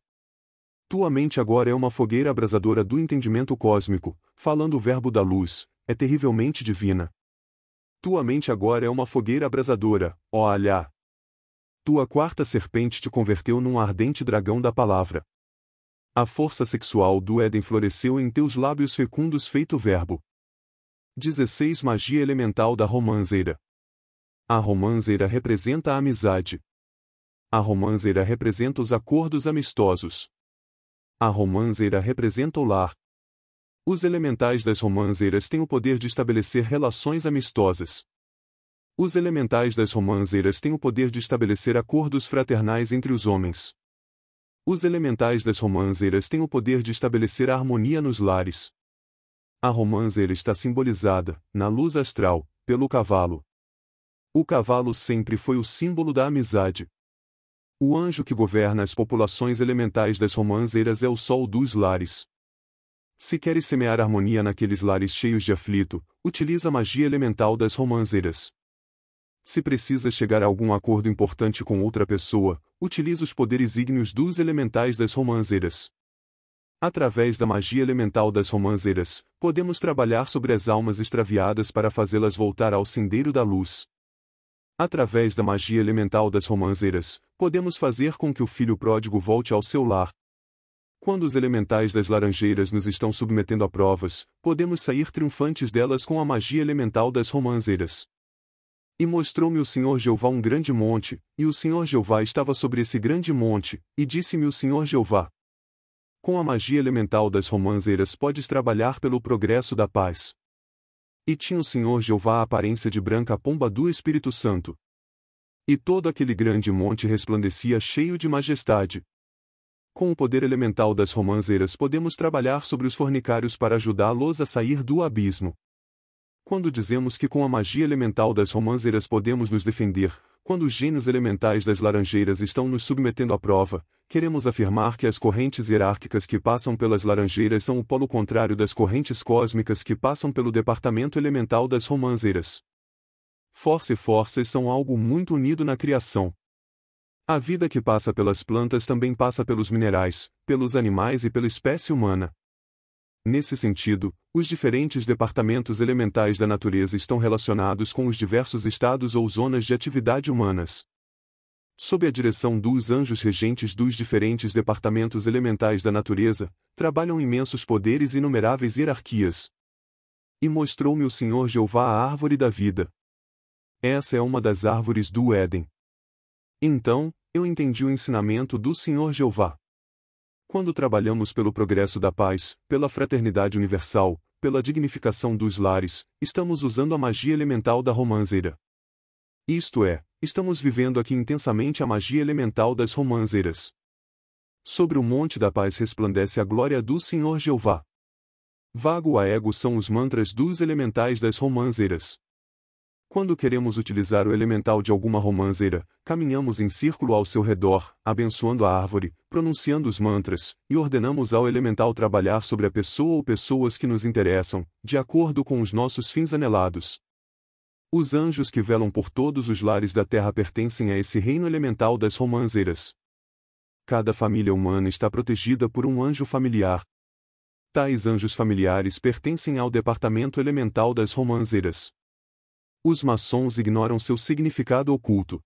Tua mente agora é uma fogueira abrasadora do entendimento cósmico, falando o Verbo da luz, é terrivelmente divina. Tua mente agora é uma fogueira abrasadora, ó Alhá, tua quarta serpente te converteu num ardente dragão da palavra. A força sexual do Éden floresceu em teus lábios fecundos feito verbo. 16 Magia elemental da romanzeira. A romanzeira representa a amizade. A romanzeira representa os acordos amistosos. A romanzeira representa o lar. Os elementais das romanzeiras têm o poder de estabelecer relações amistosas. Os elementais das romãzeiras têm o poder de estabelecer acordos fraternais entre os homens. Os elementais das romãzeiras têm o poder de estabelecer a harmonia nos lares. A romãzeira está simbolizada, na luz astral, pelo cavalo. O cavalo sempre foi o símbolo da amizade. O anjo que governa as populações elementais das romãzeiras é o sol dos lares. Se queres semear harmonia naqueles lares cheios de aflito, utiliza a magia elemental das romãzeiras. Se precisa chegar a algum acordo importante com outra pessoa, utilize os poderes ígneos dos elementais das romanzeiras. Através da magia elemental das romanzeiras, podemos trabalhar sobre as almas extraviadas para fazê-las voltar ao sendeiro da luz. Através da magia elemental das romanzeiras, podemos fazer com que o filho pródigo volte ao seu lar. Quando os elementais das laranjeiras nos estão submetendo a provas, podemos sair triunfantes delas com a magia elemental das romanzeiras. E mostrou-me o Senhor Jeová um grande monte, e o Senhor Jeová estava sobre esse grande monte, e disse-me o Senhor Jeová: Com a magia elemental das romanzeiras podes trabalhar pelo progresso da paz. E tinha o Senhor Jeová a aparência de branca pomba do Espírito Santo. E todo aquele grande monte resplandecia cheio de majestade. Com o poder elemental das romanzeiras podemos trabalhar sobre os fornicários para ajudá-los a sair do abismo. Quando dizemos que com a magia elemental das romãzeiras podemos nos defender, quando os gênios elementais das laranjeiras estão nos submetendo à prova, queremos afirmar que as correntes hierárquicas que passam pelas laranjeiras são o polo contrário das correntes cósmicas que passam pelo departamento elemental das romãzeiras. Força e forças são algo muito unido na criação. A vida que passa pelas plantas também passa pelos minerais, pelos animais e pela espécie humana. Nesse sentido, os diferentes departamentos elementais da natureza estão relacionados com os diversos estados ou zonas de atividade humanas. Sob a direção dos anjos regentes dos diferentes departamentos elementais da natureza, trabalham imensos poderes e inumeráveis hierarquias. E mostrou-me o Senhor Jeová a árvore da vida. Essa é uma das árvores do Éden. Então, eu entendi o ensinamento do Senhor Jeová. Quando trabalhamos pelo progresso da paz, pela fraternidade universal, pela dignificação dos lares, estamos usando a magia elemental da romanceira. Isto é, estamos vivendo aqui intensamente a magia elemental das romanceiras. Sobre o monte da paz resplandece a glória do Senhor Jeová. Vago a ego são os mantras dos elementais das romanceiras. Quando queremos utilizar o elemental de alguma romanceira, caminhamos em círculo ao seu redor, abençoando a árvore, pronunciando os mantras, e ordenamos ao elemental trabalhar sobre a pessoa ou pessoas que nos interessam, de acordo com os nossos fins anelados. Os anjos que velam por todos os lares da terra pertencem a esse reino elemental das romanceiras. Cada família humana está protegida por um anjo familiar. Tais anjos familiares pertencem ao departamento elemental das romanceiras. Os maçons ignoram seu significado oculto,